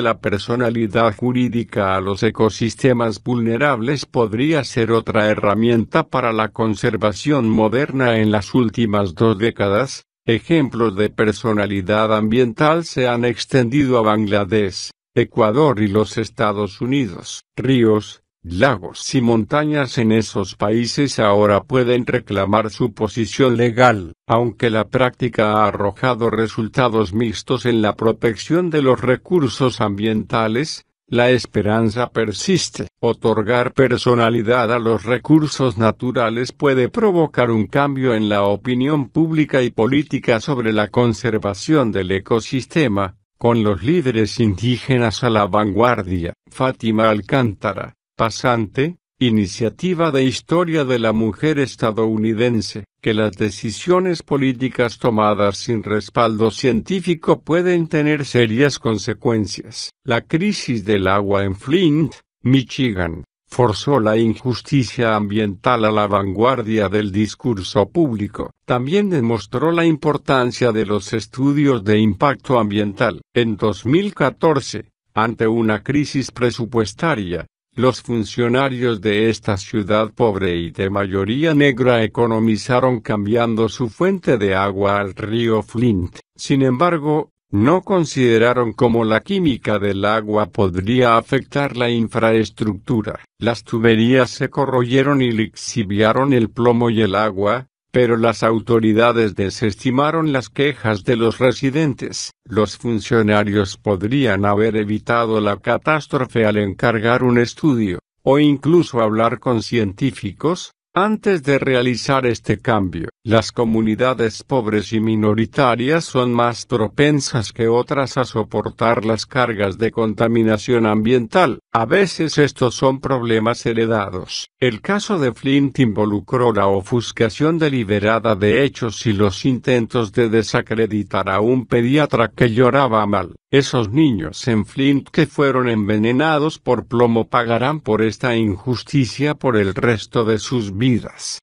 la personalidad jurídica a los ecosistemas vulnerables podría ser otra herramienta para la conservación moderna en las últimas dos décadas? Ejemplos de personalidad ambiental se han extendido a Bangladesh, Ecuador y los Estados Unidos. Ríos, lagos y montañas en esos países ahora pueden reclamar su posición legal, aunque la práctica ha arrojado resultados mixtos en la protección de los recursos ambientales, la esperanza persiste. Otorgar personalidad a los recursos naturales puede provocar un cambio en la opinión pública y política sobre la conservación del ecosistema, con los líderes indígenas a la vanguardia. Fátima Alcántara pasante, iniciativa de historia de la mujer estadounidense, que las decisiones políticas tomadas sin respaldo científico pueden tener serias consecuencias. La crisis del agua en Flint, Michigan, forzó la injusticia ambiental a la vanguardia del discurso público. También demostró la importancia de los estudios de impacto ambiental. En 2014, ante una crisis presupuestaria, los funcionarios de esta ciudad pobre y de mayoría negra economizaron cambiando su fuente de agua al río Flint. Sin embargo, no consideraron cómo la química del agua podría afectar la infraestructura. Las tuberías se corroyeron y lixiviaron el plomo y el agua, pero las autoridades desestimaron las quejas de los residentes. Los funcionarios podrían haber evitado la catástrofe al encargar un estudio, o incluso hablar con científicos, antes de realizar este cambio, las comunidades pobres y minoritarias son más propensas que otras a soportar las cargas de contaminación ambiental. A veces estos son problemas heredados. El caso de Flint involucró la ofuscación deliberada de hechos y los intentos de desacreditar a un pediatra que lloraba mal. Esos niños en Flint que fueron envenenados por plomo pagarán por esta injusticia por el resto de sus vidas vidas.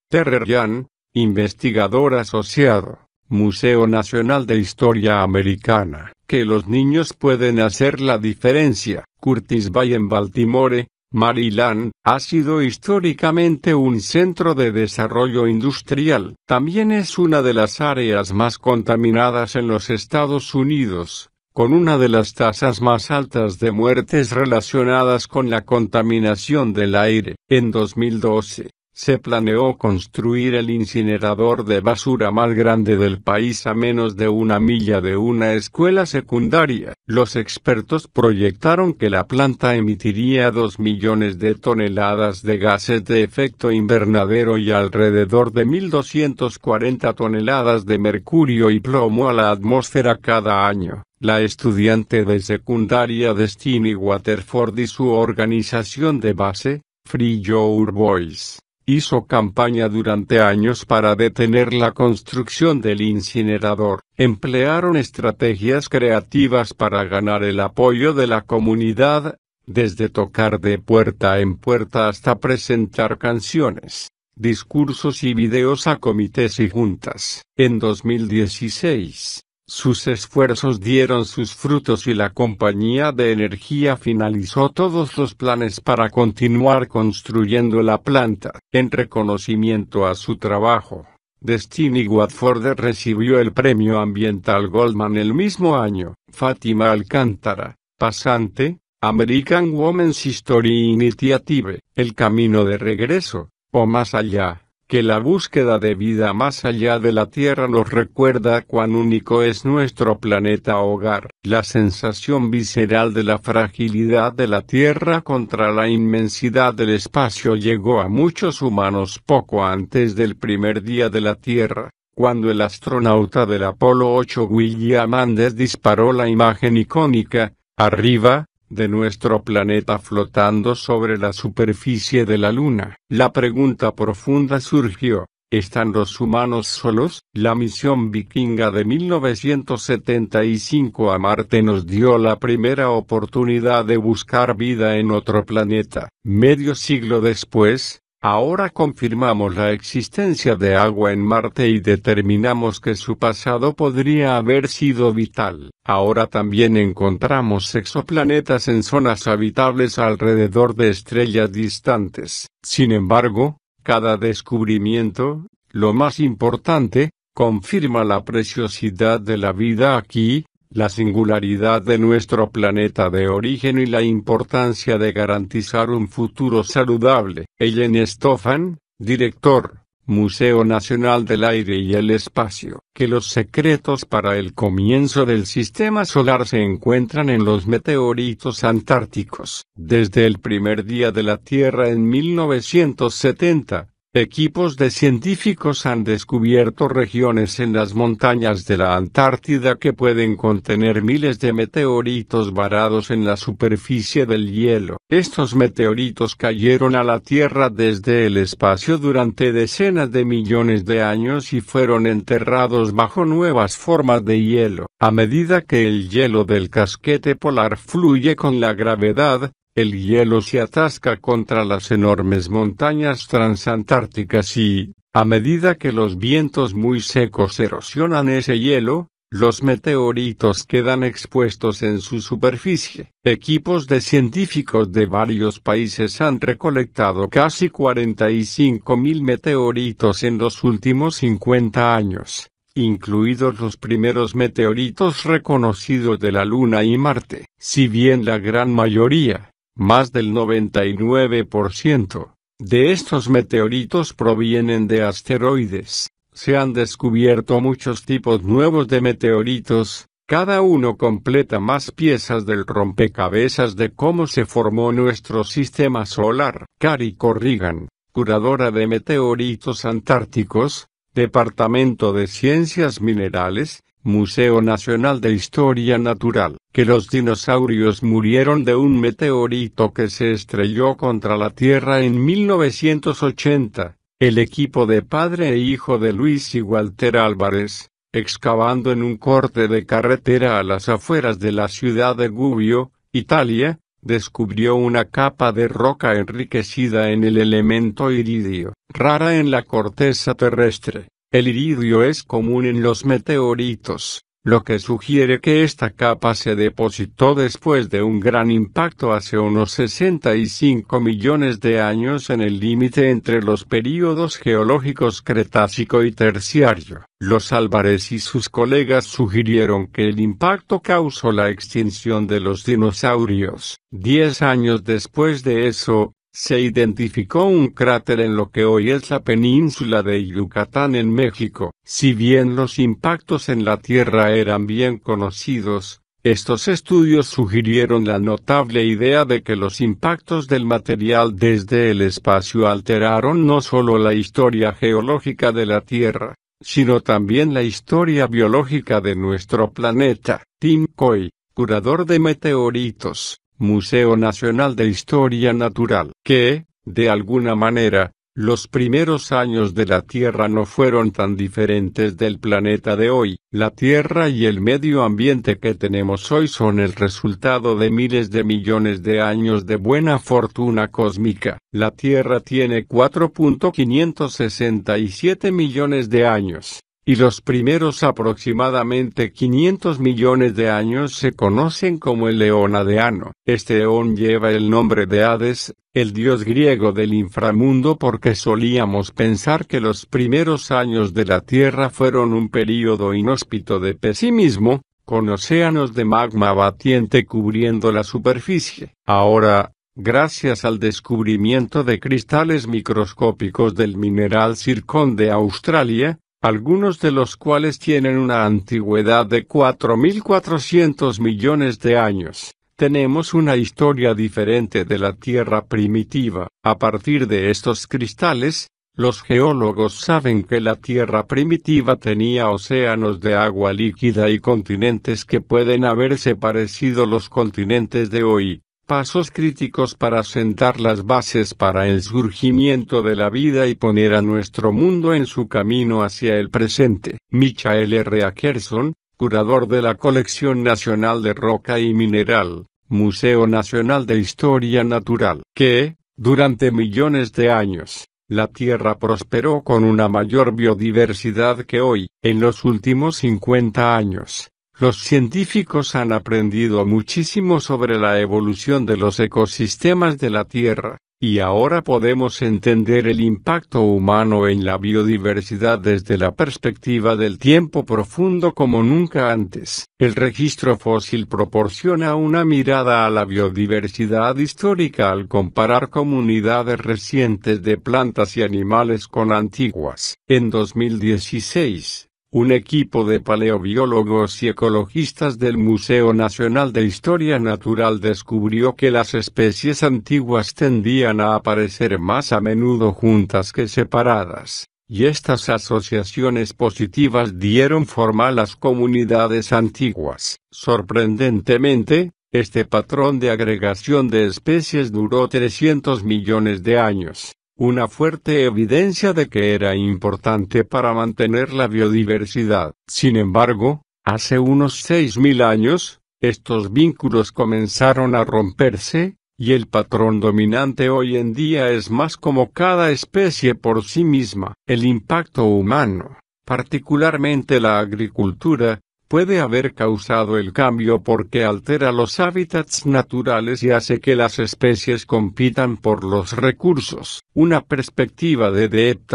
Jan, investigador asociado, Museo Nacional de Historia Americana. Que los niños pueden hacer la diferencia. Curtis Bay en Baltimore, Maryland, ha sido históricamente un centro de desarrollo industrial. También es una de las áreas más contaminadas en los Estados Unidos, con una de las tasas más altas de muertes relacionadas con la contaminación del aire. En 2012, se planeó construir el incinerador de basura más grande del país a menos de una milla de una escuela secundaria. Los expertos proyectaron que la planta emitiría 2 millones de toneladas de gases de efecto invernadero y alrededor de 1.240 toneladas de mercurio y plomo a la atmósfera cada año. La estudiante de secundaria Destiny Waterford y su organización de base, Free Your Voice hizo campaña durante años para detener la construcción del incinerador. Emplearon estrategias creativas para ganar el apoyo de la comunidad, desde tocar de puerta en puerta hasta presentar canciones, discursos y videos a comités y juntas. En 2016, sus esfuerzos dieron sus frutos y la compañía de energía finalizó todos los planes para continuar construyendo la planta. En reconocimiento a su trabajo, Destiny Watford recibió el premio ambiental Goldman el mismo año. Fátima Alcántara, pasante, American Women's History Initiative, El Camino de Regreso, o más allá que la búsqueda de vida más allá de la Tierra nos recuerda cuán único es nuestro planeta hogar. La sensación visceral de la fragilidad de la Tierra contra la inmensidad del espacio llegó a muchos humanos poco antes del primer día de la Tierra cuando el astronauta del Apolo 8 William Andes disparó la imagen icónica, arriba, de nuestro planeta flotando sobre la superficie de la Luna. La pregunta profunda surgió, ¿Están los humanos solos? La misión vikinga de 1975 a Marte nos dio la primera oportunidad de buscar vida en otro planeta. Medio siglo después, Ahora confirmamos la existencia de agua en Marte y determinamos que su pasado podría haber sido vital. Ahora también encontramos exoplanetas en zonas habitables alrededor de estrellas distantes. Sin embargo, cada descubrimiento, lo más importante, confirma la preciosidad de la vida aquí, la singularidad de nuestro planeta de origen y la importancia de garantizar un futuro saludable. Ellen Stofan, director, Museo Nacional del Aire y el Espacio, que los secretos para el comienzo del sistema solar se encuentran en los meteoritos antárticos. Desde el primer día de la Tierra en 1970, Equipos de científicos han descubierto regiones en las montañas de la Antártida que pueden contener miles de meteoritos varados en la superficie del hielo. Estos meteoritos cayeron a la Tierra desde el espacio durante decenas de millones de años y fueron enterrados bajo nuevas formas de hielo. A medida que el hielo del casquete polar fluye con la gravedad, el hielo se atasca contra las enormes montañas transantárticas y, a medida que los vientos muy secos erosionan ese hielo, los meteoritos quedan expuestos en su superficie. Equipos de científicos de varios países han recolectado casi 45.000 meteoritos en los últimos 50 años, incluidos los primeros meteoritos reconocidos de la Luna y Marte. Si bien la gran mayoría, más del 99% de estos meteoritos provienen de asteroides. Se han descubierto muchos tipos nuevos de meteoritos, cada uno completa más piezas del rompecabezas de cómo se formó nuestro sistema solar. Cari Corrigan, curadora de meteoritos antárticos, Departamento de Ciencias Minerales, Museo Nacional de Historia Natural, que los dinosaurios murieron de un meteorito que se estrelló contra la Tierra en 1980. El equipo de padre e hijo de Luis y Walter Álvarez, excavando en un corte de carretera a las afueras de la ciudad de Gubbio, Italia, descubrió una capa de roca enriquecida en el elemento iridio, rara en la corteza terrestre. El iridio es común en los meteoritos, lo que sugiere que esta capa se depositó después de un gran impacto hace unos 65 millones de años en el límite entre los períodos geológicos Cretácico y Terciario. Los Álvarez y sus colegas sugirieron que el impacto causó la extinción de los dinosaurios. Diez años después de eso, se identificó un cráter en lo que hoy es la península de Yucatán en México. Si bien los impactos en la Tierra eran bien conocidos, estos estudios sugirieron la notable idea de que los impactos del material desde el espacio alteraron no solo la historia geológica de la Tierra, sino también la historia biológica de nuestro planeta. Tim Coy, curador de meteoritos, Museo Nacional de Historia Natural, que, de alguna manera, los primeros años de la Tierra no fueron tan diferentes del planeta de hoy. La Tierra y el medio ambiente que tenemos hoy son el resultado de miles de millones de años de buena fortuna cósmica. La Tierra tiene 4.567 millones de años y los primeros aproximadamente 500 millones de años se conocen como el león adeano. Este león lleva el nombre de Hades, el dios griego del inframundo porque solíamos pensar que los primeros años de la Tierra fueron un período inhóspito de pesimismo, con océanos de magma batiente cubriendo la superficie. Ahora, gracias al descubrimiento de cristales microscópicos del mineral circón de Australia, algunos de los cuales tienen una antigüedad de 4.400 millones de años. Tenemos una historia diferente de la Tierra primitiva. A partir de estos cristales, los geólogos saben que la Tierra primitiva tenía océanos de agua líquida y continentes que pueden haberse parecido los continentes de hoy pasos críticos para sentar las bases para el surgimiento de la vida y poner a nuestro mundo en su camino hacia el presente. Michael R. Akerson, curador de la Colección Nacional de Roca y Mineral, Museo Nacional de Historia Natural, que, durante millones de años, la Tierra prosperó con una mayor biodiversidad que hoy, en los últimos 50 años los científicos han aprendido muchísimo sobre la evolución de los ecosistemas de la Tierra, y ahora podemos entender el impacto humano en la biodiversidad desde la perspectiva del tiempo profundo como nunca antes. El registro fósil proporciona una mirada a la biodiversidad histórica al comparar comunidades recientes de plantas y animales con antiguas. En 2016, un equipo de paleobiólogos y ecologistas del Museo Nacional de Historia Natural descubrió que las especies antiguas tendían a aparecer más a menudo juntas que separadas, y estas asociaciones positivas dieron forma a las comunidades antiguas. Sorprendentemente, este patrón de agregación de especies duró 300 millones de años una fuerte evidencia de que era importante para mantener la biodiversidad. Sin embargo, hace unos 6.000 años, estos vínculos comenzaron a romperse, y el patrón dominante hoy en día es más como cada especie por sí misma. El impacto humano, particularmente la agricultura, puede haber causado el cambio porque altera los hábitats naturales y hace que las especies compitan por los recursos. Una perspectiva de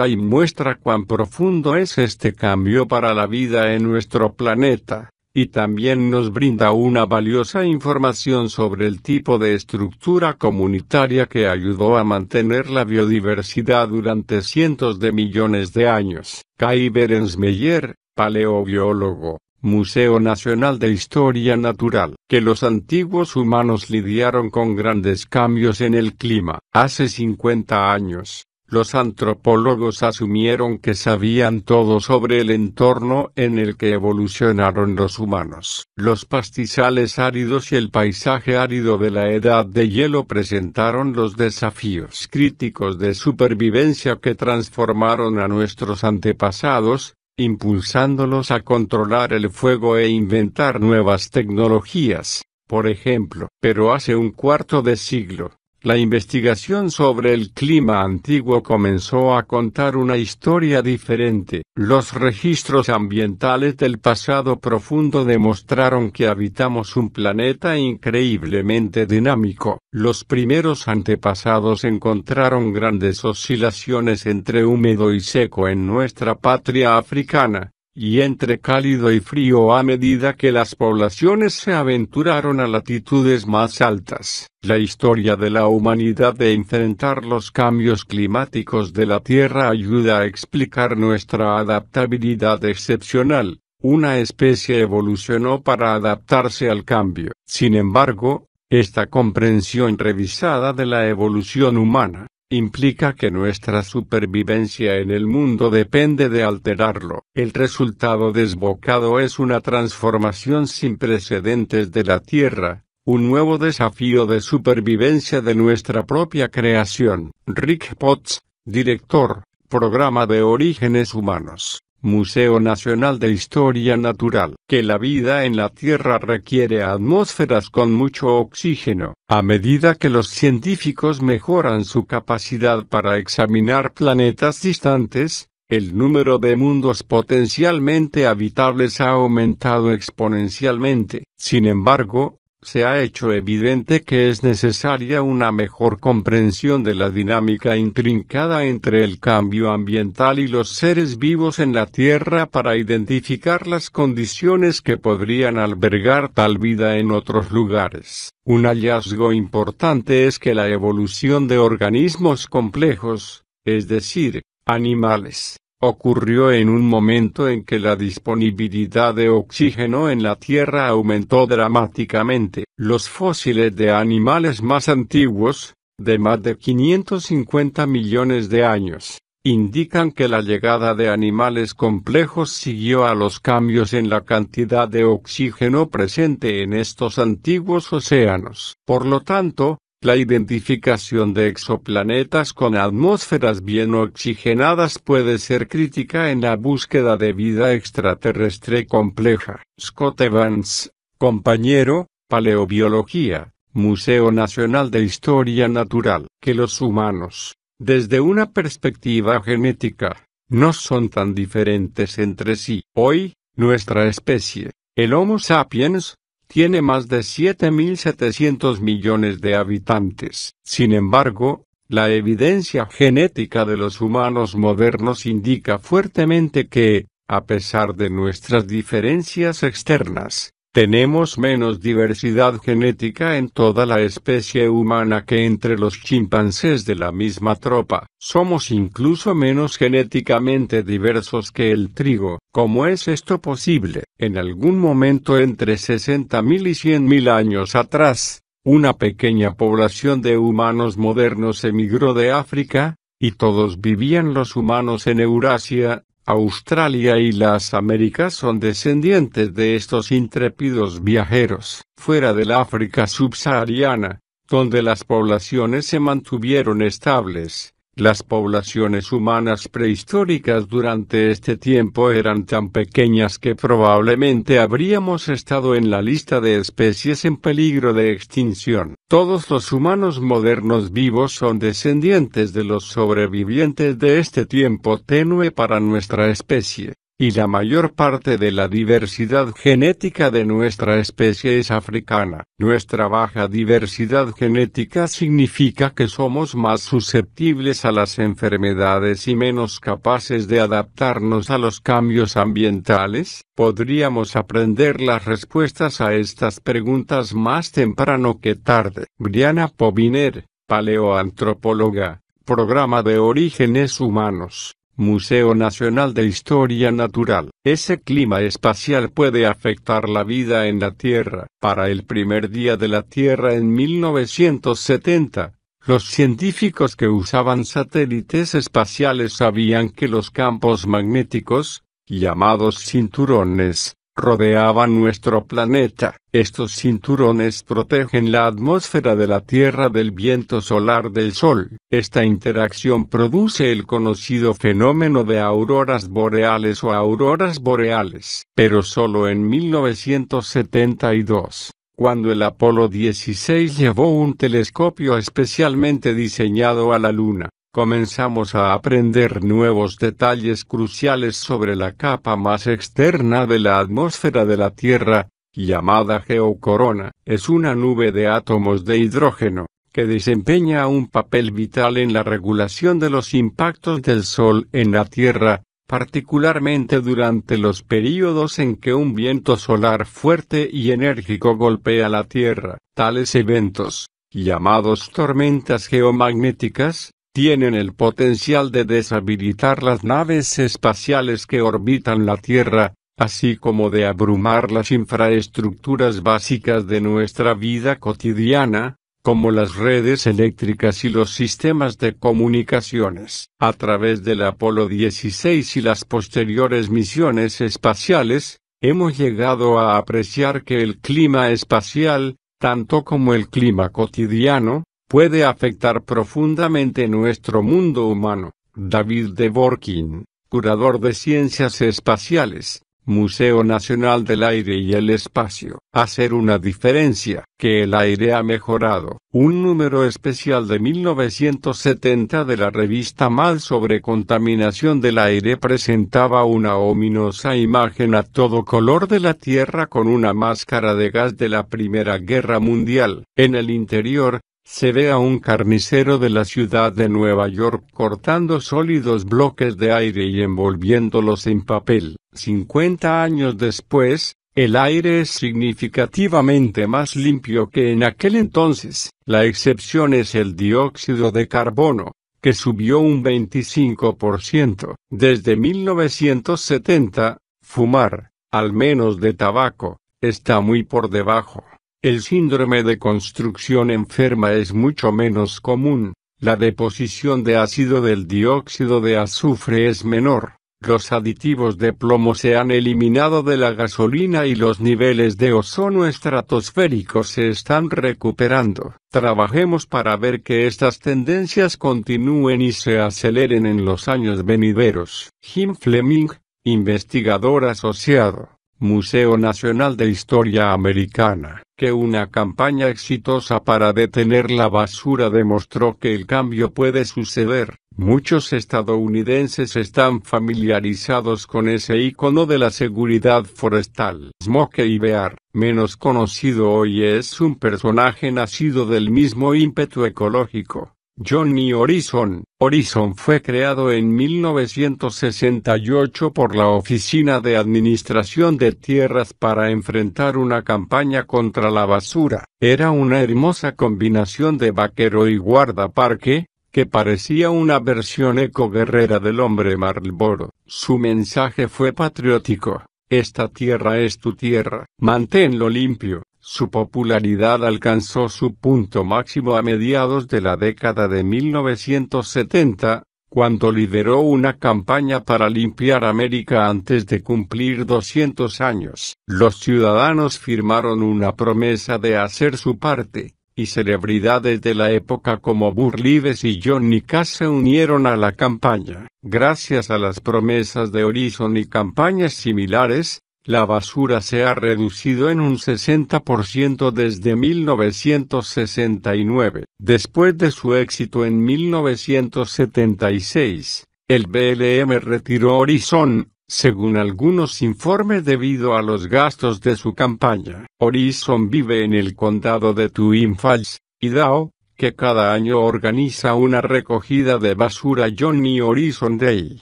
y muestra cuán profundo es este cambio para la vida en nuestro planeta, y también nos brinda una valiosa información sobre el tipo de estructura comunitaria que ayudó a mantener la biodiversidad durante cientos de millones de años. Kai Berensmeyer, paleobiólogo Museo Nacional de Historia Natural, que los antiguos humanos lidiaron con grandes cambios en el clima. Hace 50 años, los antropólogos asumieron que sabían todo sobre el entorno en el que evolucionaron los humanos. Los pastizales áridos y el paisaje árido de la edad de hielo presentaron los desafíos críticos de supervivencia que transformaron a nuestros antepasados, impulsándolos a controlar el fuego e inventar nuevas tecnologías, por ejemplo. Pero hace un cuarto de siglo, la investigación sobre el clima antiguo comenzó a contar una historia diferente. Los registros ambientales del pasado profundo demostraron que habitamos un planeta increíblemente dinámico. Los primeros antepasados encontraron grandes oscilaciones entre húmedo y seco en nuestra patria africana y entre cálido y frío a medida que las poblaciones se aventuraron a latitudes más altas. La historia de la humanidad de enfrentar los cambios climáticos de la Tierra ayuda a explicar nuestra adaptabilidad excepcional. Una especie evolucionó para adaptarse al cambio. Sin embargo, esta comprensión revisada de la evolución humana implica que nuestra supervivencia en el mundo depende de alterarlo. El resultado desbocado es una transformación sin precedentes de la Tierra, un nuevo desafío de supervivencia de nuestra propia creación. Rick Potts, director, Programa de Orígenes Humanos. Museo Nacional de Historia Natural, que la vida en la Tierra requiere atmósferas con mucho oxígeno. A medida que los científicos mejoran su capacidad para examinar planetas distantes, el número de mundos potencialmente habitables ha aumentado exponencialmente. Sin embargo, se ha hecho evidente que es necesaria una mejor comprensión de la dinámica intrincada entre el cambio ambiental y los seres vivos en la Tierra para identificar las condiciones que podrían albergar tal vida en otros lugares. Un hallazgo importante es que la evolución de organismos complejos, es decir, animales, ocurrió en un momento en que la disponibilidad de oxígeno en la Tierra aumentó dramáticamente. Los fósiles de animales más antiguos, de más de 550 millones de años, indican que la llegada de animales complejos siguió a los cambios en la cantidad de oxígeno presente en estos antiguos océanos. Por lo tanto, la identificación de exoplanetas con atmósferas bien oxigenadas puede ser crítica en la búsqueda de vida extraterrestre compleja. Scott Evans, compañero, Paleobiología, Museo Nacional de Historia Natural. Que los humanos, desde una perspectiva genética, no son tan diferentes entre sí. Hoy, nuestra especie, el Homo sapiens, tiene más de 7.700 millones de habitantes. Sin embargo, la evidencia genética de los humanos modernos indica fuertemente que, a pesar de nuestras diferencias externas, tenemos menos diversidad genética en toda la especie humana que entre los chimpancés de la misma tropa. Somos incluso menos genéticamente diversos que el trigo. ¿Cómo es esto posible? En algún momento entre 60.000 y 100.000 años atrás, una pequeña población de humanos modernos emigró de África, y todos vivían los humanos en Eurasia, Australia y las Américas son descendientes de estos intrépidos viajeros, fuera del África subsahariana, donde las poblaciones se mantuvieron estables, las poblaciones humanas prehistóricas durante este tiempo eran tan pequeñas que probablemente habríamos estado en la lista de especies en peligro de extinción. Todos los humanos modernos vivos son descendientes de los sobrevivientes de este tiempo tenue para nuestra especie y la mayor parte de la diversidad genética de nuestra especie es africana. Nuestra baja diversidad genética significa que somos más susceptibles a las enfermedades y menos capaces de adaptarnos a los cambios ambientales. Podríamos aprender las respuestas a estas preguntas más temprano que tarde. Brianna Pobiner, paleoantropóloga, Programa de Orígenes Humanos. Museo Nacional de Historia Natural. Ese clima espacial puede afectar la vida en la Tierra. Para el primer día de la Tierra en 1970, los científicos que usaban satélites espaciales sabían que los campos magnéticos, llamados cinturones, rodeaban nuestro planeta. Estos cinturones protegen la atmósfera de la Tierra del viento solar del Sol. Esta interacción produce el conocido fenómeno de auroras boreales o auroras boreales, pero solo en 1972 cuando el Apolo 16 llevó un telescopio especialmente diseñado a la Luna comenzamos a aprender nuevos detalles cruciales sobre la capa más externa de la atmósfera de la Tierra, llamada geocorona. Es una nube de átomos de hidrógeno, que desempeña un papel vital en la regulación de los impactos del Sol en la Tierra, particularmente durante los períodos en que un viento solar fuerte y enérgico golpea la Tierra. Tales eventos, llamados tormentas geomagnéticas, tienen el potencial de deshabilitar las naves espaciales que orbitan la Tierra, así como de abrumar las infraestructuras básicas de nuestra vida cotidiana, como las redes eléctricas y los sistemas de comunicaciones. A través del Apolo 16 y las posteriores misiones espaciales, hemos llegado a apreciar que el clima espacial, tanto como el clima cotidiano, puede afectar profundamente nuestro mundo humano. David de Borkin, curador de ciencias espaciales, Museo Nacional del Aire y el Espacio. Hacer una diferencia, que el aire ha mejorado. Un número especial de 1970 de la revista Mal sobre contaminación del aire presentaba una ominosa imagen a todo color de la Tierra con una máscara de gas de la Primera Guerra Mundial. En el interior, se ve a un carnicero de la ciudad de Nueva York cortando sólidos bloques de aire y envolviéndolos en papel. 50 años después, el aire es significativamente más limpio que en aquel entonces. La excepción es el dióxido de carbono, que subió un 25%. Desde 1970, fumar, al menos de tabaco, está muy por debajo. El síndrome de construcción enferma es mucho menos común, la deposición de ácido del dióxido de azufre es menor, los aditivos de plomo se han eliminado de la gasolina y los niveles de ozono estratosférico se están recuperando. Trabajemos para ver que estas tendencias continúen y se aceleren en los años venideros. Jim Fleming, investigador asociado. Museo Nacional de Historia Americana, que una campaña exitosa para detener la basura demostró que el cambio puede suceder. Muchos estadounidenses están familiarizados con ese icono de la seguridad forestal. Smokey Bear, menos conocido hoy, es un personaje nacido del mismo ímpetu ecológico. Johnny Horizon. Horizon fue creado en 1968 por la Oficina de Administración de Tierras para enfrentar una campaña contra la basura. Era una hermosa combinación de vaquero y guardaparque, que parecía una versión eco-guerrera del hombre Marlboro. Su mensaje fue patriótico. Esta tierra es tu tierra. Manténlo limpio. Su popularidad alcanzó su punto máximo a mediados de la década de 1970, cuando lideró una campaña para limpiar América antes de cumplir 200 años. Los ciudadanos firmaron una promesa de hacer su parte, y celebridades de la época como Burlides y Johnny Cash se unieron a la campaña. Gracias a las promesas de Horizon y campañas similares, la basura se ha reducido en un 60% desde 1969. Después de su éxito en 1976, el BLM retiró Horizon, según algunos informes debido a los gastos de su campaña. Horizon vive en el condado de Twin Falls, Idaho, que cada año organiza una recogida de basura Johnny Horizon Day.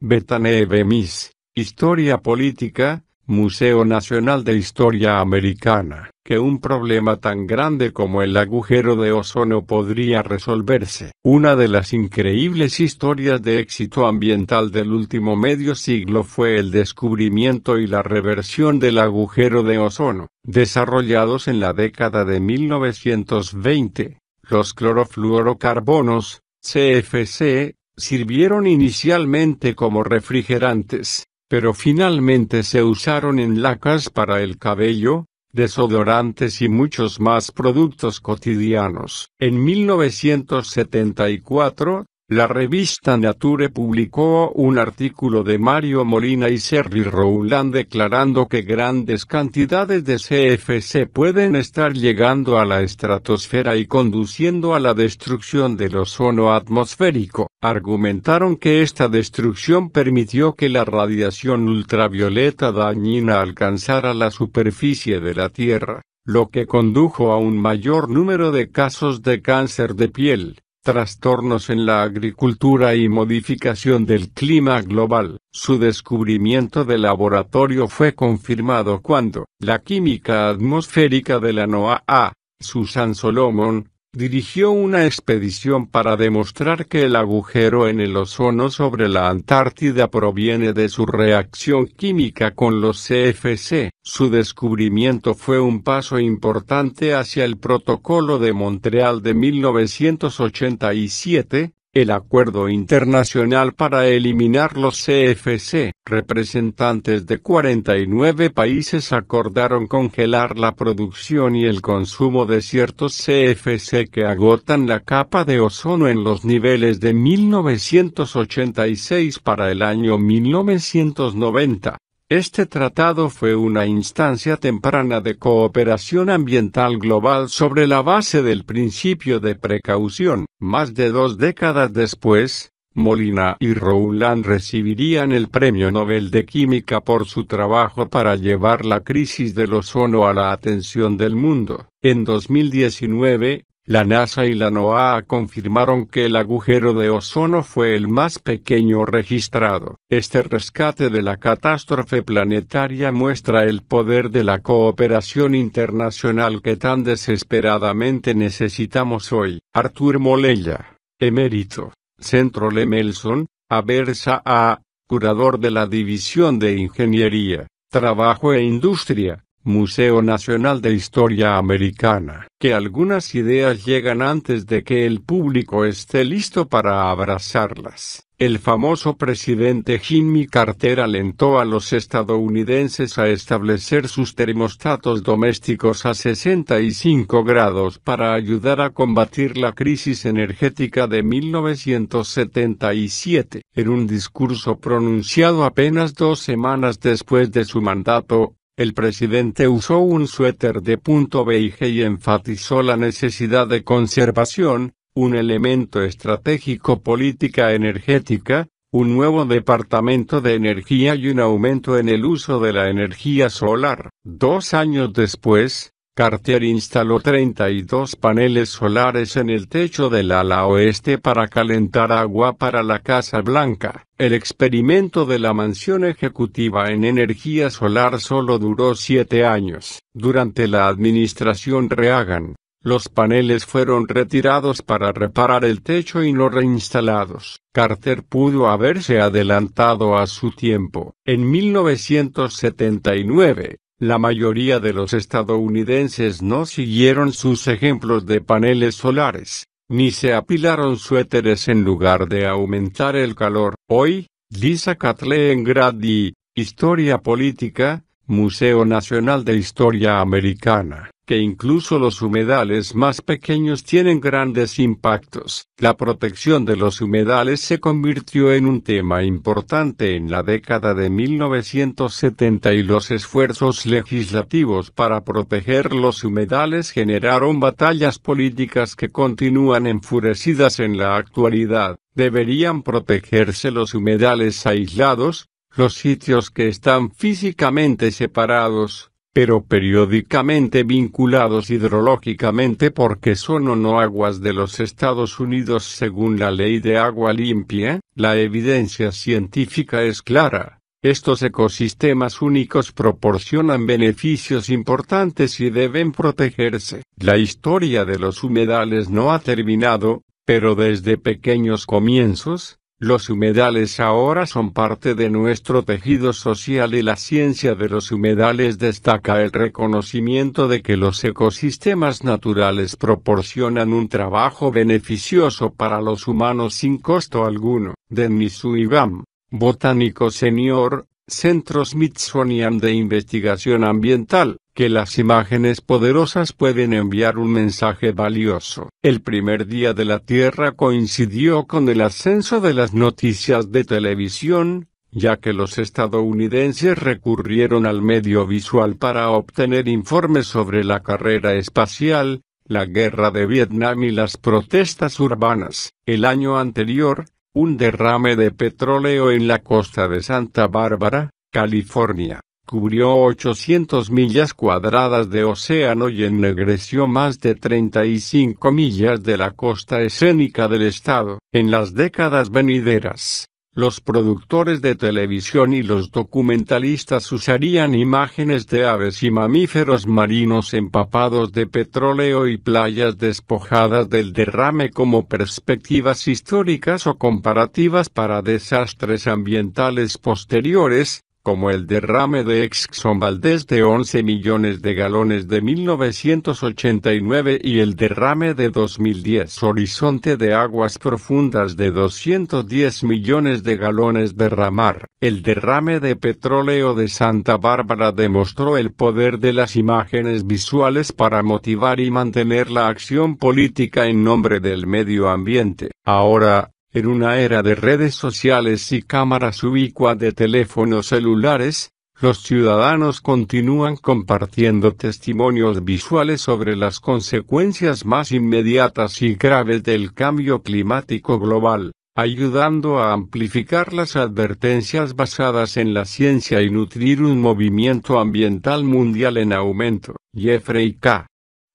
Betaneve Miss, Historia Política, Museo Nacional de Historia Americana, que un problema tan grande como el agujero de ozono podría resolverse. Una de las increíbles historias de éxito ambiental del último medio siglo fue el descubrimiento y la reversión del agujero de ozono, desarrollados en la década de 1920. Los clorofluorocarbonos, CFC, sirvieron inicialmente como refrigerantes pero finalmente se usaron en lacas para el cabello, desodorantes y muchos más productos cotidianos. En 1974, la revista Nature publicó un artículo de Mario Molina y Serri Rowland declarando que grandes cantidades de CFC pueden estar llegando a la estratosfera y conduciendo a la destrucción del ozono atmosférico. Argumentaron que esta destrucción permitió que la radiación ultravioleta dañina alcanzara la superficie de la Tierra, lo que condujo a un mayor número de casos de cáncer de piel Trastornos en la agricultura y modificación del clima global. Su descubrimiento de laboratorio fue confirmado cuando la química atmosférica de la NOAA, Susan Solomon, dirigió una expedición para demostrar que el agujero en el ozono sobre la Antártida proviene de su reacción química con los CFC. Su descubrimiento fue un paso importante hacia el Protocolo de Montreal de 1987, el acuerdo internacional para eliminar los CFC. Representantes de 49 países acordaron congelar la producción y el consumo de ciertos CFC que agotan la capa de ozono en los niveles de 1986 para el año 1990. Este tratado fue una instancia temprana de cooperación ambiental global sobre la base del principio de precaución. Más de dos décadas después, Molina y Rowland recibirían el Premio Nobel de Química por su trabajo para llevar la crisis del ozono a la atención del mundo. En 2019, la NASA y la NOAA confirmaron que el agujero de ozono fue el más pequeño registrado. Este rescate de la catástrofe planetaria muestra el poder de la cooperación internacional que tan desesperadamente necesitamos hoy. Artur Molella, emérito, Centro Lemelson, Aversa A, curador de la División de Ingeniería, Trabajo e Industria, Museo Nacional de Historia Americana, que algunas ideas llegan antes de que el público esté listo para abrazarlas. El famoso presidente Jimmy Carter alentó a los estadounidenses a establecer sus termostatos domésticos a 65 grados para ayudar a combatir la crisis energética de 1977. En un discurso pronunciado apenas dos semanas después de su mandato, el presidente usó un suéter de punto beige y enfatizó la necesidad de conservación, un elemento estratégico política energética, un nuevo departamento de energía y un aumento en el uso de la energía solar. Dos años después, Carter instaló 32 paneles solares en el techo del ala oeste para calentar agua para la Casa Blanca. El experimento de la mansión ejecutiva en energía solar solo duró siete años. Durante la administración Reagan, los paneles fueron retirados para reparar el techo y no reinstalados. Carter pudo haberse adelantado a su tiempo. En 1979, la mayoría de los estadounidenses no siguieron sus ejemplos de paneles solares, ni se apilaron suéteres en lugar de aumentar el calor. Hoy, Lisa Kathleen Grady, Historia Política, Museo Nacional de Historia Americana que incluso los humedales más pequeños tienen grandes impactos. La protección de los humedales se convirtió en un tema importante en la década de 1970 y los esfuerzos legislativos para proteger los humedales generaron batallas políticas que continúan enfurecidas en la actualidad. Deberían protegerse los humedales aislados, los sitios que están físicamente separados, pero periódicamente vinculados hidrológicamente porque son o no aguas de los Estados Unidos según la ley de agua limpia, la evidencia científica es clara. Estos ecosistemas únicos proporcionan beneficios importantes y deben protegerse. La historia de los humedales no ha terminado, pero desde pequeños comienzos, los humedales ahora son parte de nuestro tejido social y la ciencia de los humedales destaca el reconocimiento de que los ecosistemas naturales proporcionan un trabajo beneficioso para los humanos sin costo alguno. De Misuibam, botánico senior, Centro Smithsonian de Investigación Ambiental que las imágenes poderosas pueden enviar un mensaje valioso. El primer día de la Tierra coincidió con el ascenso de las noticias de televisión, ya que los estadounidenses recurrieron al medio visual para obtener informes sobre la carrera espacial, la guerra de Vietnam y las protestas urbanas. El año anterior, un derrame de petróleo en la costa de Santa Bárbara, California, cubrió 800 millas cuadradas de océano y ennegreció más de 35 millas de la costa escénica del estado. En las décadas venideras, los productores de televisión y los documentalistas usarían imágenes de aves y mamíferos marinos empapados de petróleo y playas despojadas del derrame como perspectivas históricas o comparativas para desastres ambientales posteriores, como el derrame de Exxon Valdez de 11 millones de galones de 1989 y el derrame de 2010 Horizonte de aguas profundas de 210 millones de galones derramar. El derrame de petróleo de Santa Bárbara demostró el poder de las imágenes visuales para motivar y mantener la acción política en nombre del medio ambiente. Ahora, en una era de redes sociales y cámaras ubicuas de teléfonos celulares, los ciudadanos continúan compartiendo testimonios visuales sobre las consecuencias más inmediatas y graves del cambio climático global, ayudando a amplificar las advertencias basadas en la ciencia y nutrir un movimiento ambiental mundial en aumento. Jeffrey K.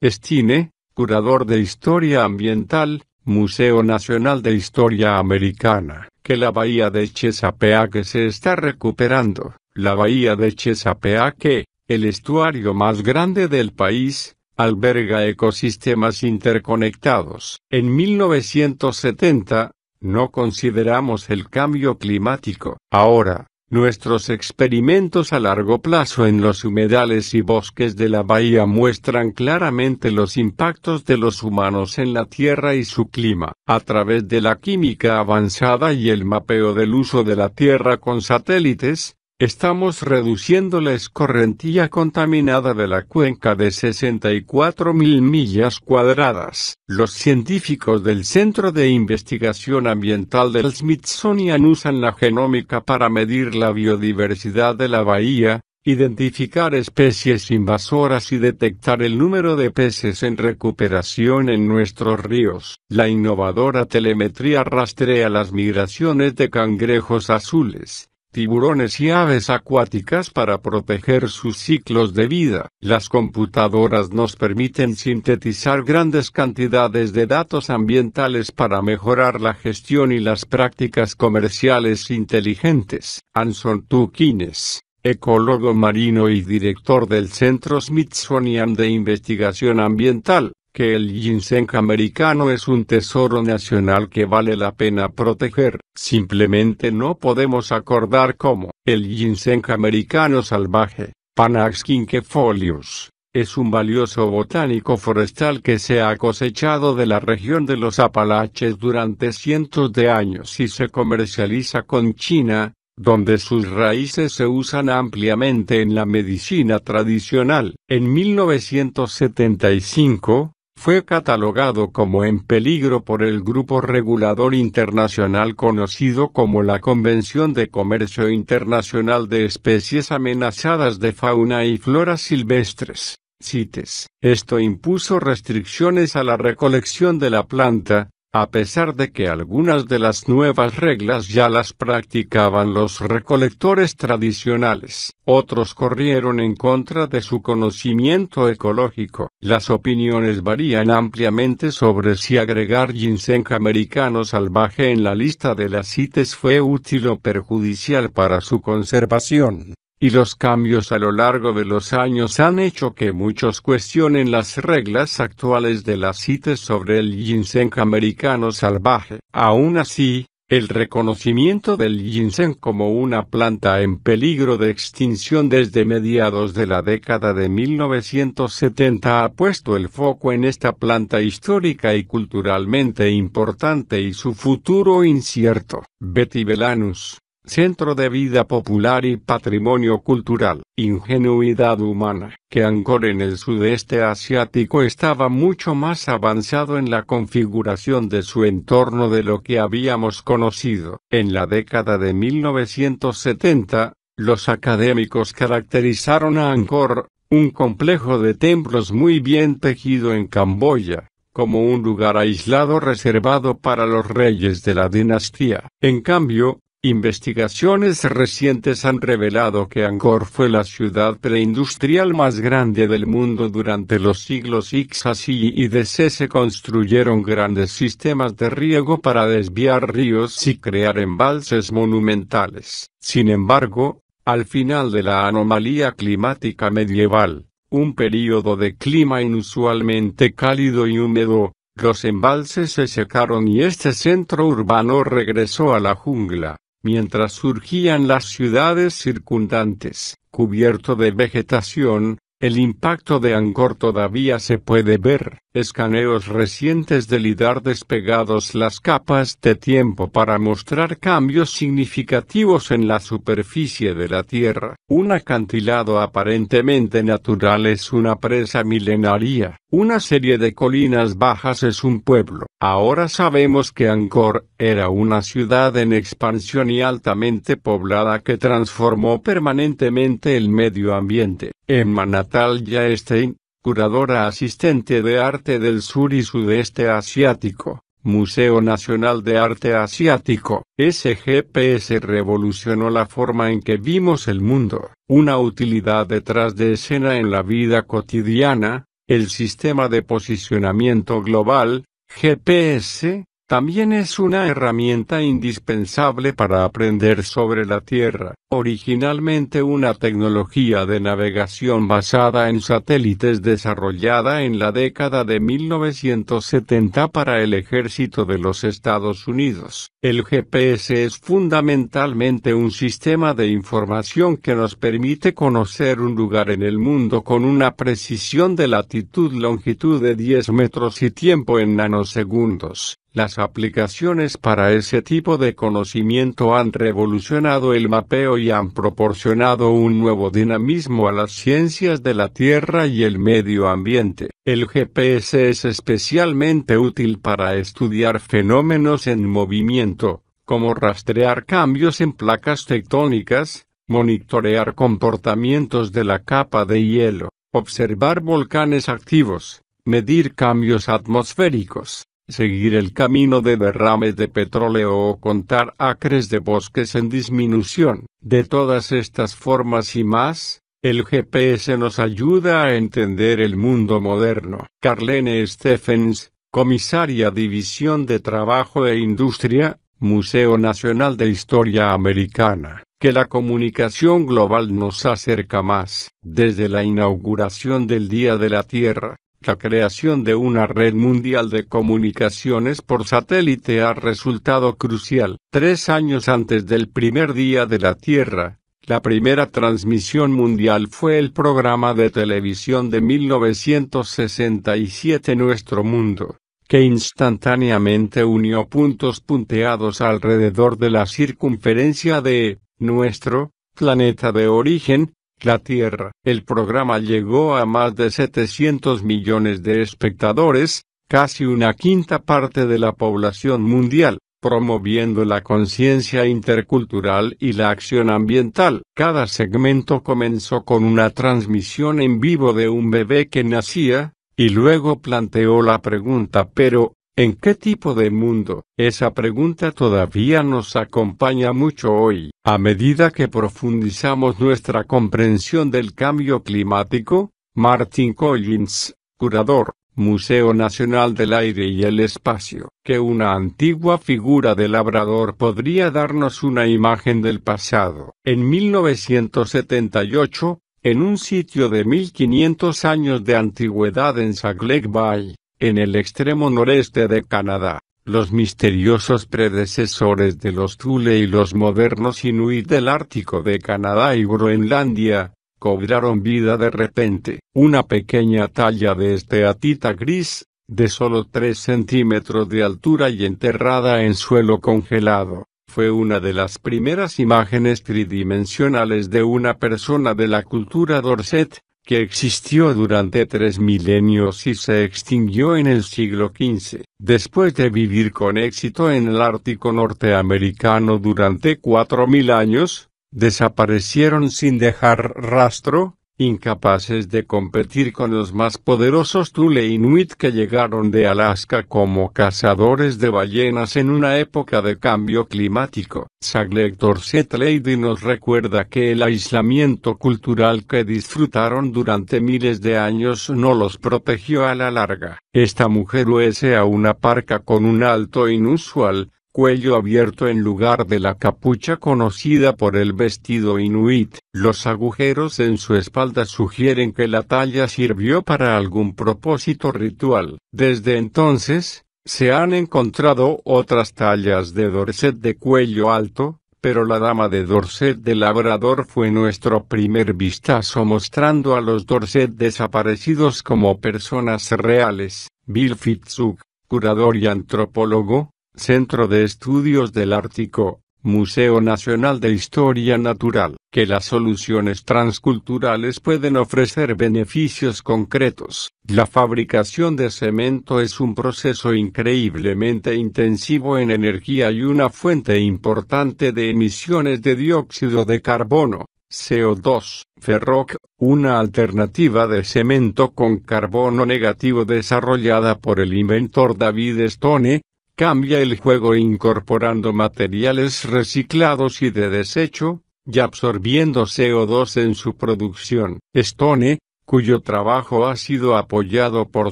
Stine, curador de historia ambiental, Museo Nacional de Historia Americana, que la bahía de Chesapeake se está recuperando. La bahía de Chesapeake, el estuario más grande del país, alberga ecosistemas interconectados. En 1970, no consideramos el cambio climático. Ahora, Nuestros experimentos a largo plazo en los humedales y bosques de la bahía muestran claramente los impactos de los humanos en la Tierra y su clima. A través de la química avanzada y el mapeo del uso de la Tierra con satélites, estamos reduciendo la escorrentía contaminada de la cuenca de 64.000 millas cuadradas. Los científicos del Centro de Investigación Ambiental del Smithsonian usan la genómica para medir la biodiversidad de la bahía, identificar especies invasoras y detectar el número de peces en recuperación en nuestros ríos. La innovadora telemetría rastrea las migraciones de cangrejos azules, tiburones y aves acuáticas para proteger sus ciclos de vida. Las computadoras nos permiten sintetizar grandes cantidades de datos ambientales para mejorar la gestión y las prácticas comerciales inteligentes. Anson Tukines, ecólogo marino y director del Centro Smithsonian de Investigación Ambiental, que el ginseng americano es un tesoro nacional que vale la pena proteger, simplemente no podemos acordar cómo. El ginseng americano salvaje, Panax quinquefolius, es un valioso botánico forestal que se ha cosechado de la región de los Apalaches durante cientos de años y se comercializa con China, donde sus raíces se usan ampliamente en la medicina tradicional. En 1975, fue catalogado como en peligro por el grupo regulador internacional conocido como la Convención de Comercio Internacional de Especies Amenazadas de Fauna y Flora Silvestres. CITES. Esto impuso restricciones a la recolección de la planta, a pesar de que algunas de las nuevas reglas ya las practicaban los recolectores tradicionales, otros corrieron en contra de su conocimiento ecológico. Las opiniones varían ampliamente sobre si agregar ginseng americano salvaje en la lista de las CITES fue útil o perjudicial para su conservación y los cambios a lo largo de los años han hecho que muchos cuestionen las reglas actuales de la CITES sobre el ginseng americano salvaje. Aún así, el reconocimiento del ginseng como una planta en peligro de extinción desde mediados de la década de 1970 ha puesto el foco en esta planta histórica y culturalmente importante y su futuro incierto. Betty Velanus. Centro de Vida Popular y Patrimonio Cultural, Ingenuidad Humana, que Angkor en el sudeste asiático estaba mucho más avanzado en la configuración de su entorno de lo que habíamos conocido. En la década de 1970, los académicos caracterizaron a Angkor, un complejo de templos muy bien tejido en Camboya, como un lugar aislado reservado para los reyes de la dinastía. En cambio, Investigaciones recientes han revelado que Angkor fue la ciudad preindustrial más grande del mundo durante los siglos así y DC. Se construyeron grandes sistemas de riego para desviar ríos y crear embalses monumentales. Sin embargo, al final de la anomalía climática medieval, un período de clima inusualmente cálido y húmedo, los embalses se secaron y este centro urbano regresó a la jungla mientras surgían las ciudades circundantes, cubierto de vegetación, el impacto de Angkor todavía se puede ver. Escaneos recientes de lidar despegados las capas de tiempo para mostrar cambios significativos en la superficie de la Tierra. Un acantilado aparentemente natural es una presa milenaria. Una serie de colinas bajas es un pueblo. Ahora sabemos que Angkor era una ciudad en expansión y altamente poblada que transformó permanentemente el medio ambiente. Emma Natalia Stein, curadora asistente de arte del sur y sudeste asiático, Museo Nacional de Arte Asiático, SGPS revolucionó la forma en que vimos el mundo, una utilidad detrás de escena en la vida cotidiana, el sistema de posicionamiento global, GPS, también es una herramienta indispensable para aprender sobre la Tierra, originalmente una tecnología de navegación basada en satélites desarrollada en la década de 1970 para el ejército de los Estados Unidos. El GPS es fundamentalmente un sistema de información que nos permite conocer un lugar en el mundo con una precisión de latitud, longitud de 10 metros y tiempo en nanosegundos. Las aplicaciones para ese tipo de conocimiento han revolucionado el mapeo y han proporcionado un nuevo dinamismo a las ciencias de la Tierra y el medio ambiente. El GPS es especialmente útil para estudiar fenómenos en movimiento, como rastrear cambios en placas tectónicas, monitorear comportamientos de la capa de hielo, observar volcanes activos, medir cambios atmosféricos, seguir el camino de derrames de petróleo o contar acres de bosques en disminución. De todas estas formas y más, el GPS nos ayuda a entender el mundo moderno. Carlene Stephens, comisaria División de Trabajo e Industria, Museo Nacional de Historia Americana, que la comunicación global nos acerca más. Desde la inauguración del Día de la Tierra, la creación de una red mundial de comunicaciones por satélite ha resultado crucial. Tres años antes del primer día de la Tierra, la primera transmisión mundial fue el programa de televisión de 1967 Nuestro Mundo, que instantáneamente unió puntos punteados alrededor de la circunferencia de nuestro planeta de origen, la Tierra. El programa llegó a más de 700 millones de espectadores, casi una quinta parte de la población mundial, promoviendo la conciencia intercultural y la acción ambiental. Cada segmento comenzó con una transmisión en vivo de un bebé que nacía, y luego planteó la pregunta pero, ¿En qué tipo de mundo? Esa pregunta todavía nos acompaña mucho hoy. A medida que profundizamos nuestra comprensión del cambio climático, Martin Collins, curador, Museo Nacional del Aire y el Espacio, que una antigua figura de labrador podría darnos una imagen del pasado. En 1978, en un sitio de 1500 años de antigüedad en zagleg Bay, en el extremo noreste de Canadá, los misteriosos predecesores de los Thule y los modernos Inuit del Ártico de Canadá y Groenlandia, cobraron vida de repente. Una pequeña talla de este atita gris, de solo 3 centímetros de altura y enterrada en suelo congelado, fue una de las primeras imágenes tridimensionales de una persona de la cultura Dorset, que existió durante tres milenios y se extinguió en el siglo XV, después de vivir con éxito en el Ártico norteamericano durante cuatro mil años, desaparecieron sin dejar rastro, incapaces de competir con los más poderosos Thule Inuit que llegaron de Alaska como cazadores de ballenas en una época de cambio climático. Saglector Lady nos recuerda que el aislamiento cultural que disfrutaron durante miles de años no los protegió a la larga. Esta mujer huese a una parca con un alto inusual, cuello abierto en lugar de la capucha conocida por el vestido inuit. Los agujeros en su espalda sugieren que la talla sirvió para algún propósito ritual. Desde entonces, se han encontrado otras tallas de dorset de cuello alto, pero la dama de dorset de labrador fue nuestro primer vistazo mostrando a los dorset desaparecidos como personas reales. Bill Fitzhugh, curador y antropólogo, Centro de Estudios del Ártico, Museo Nacional de Historia Natural, que las soluciones transculturales pueden ofrecer beneficios concretos. La fabricación de cemento es un proceso increíblemente intensivo en energía y una fuente importante de emisiones de dióxido de carbono. CO2, ferroc, una alternativa de cemento con carbono negativo desarrollada por el inventor David Stone, Cambia el juego incorporando materiales reciclados y de desecho, y absorbiendo CO2 en su producción. Stone, cuyo trabajo ha sido apoyado por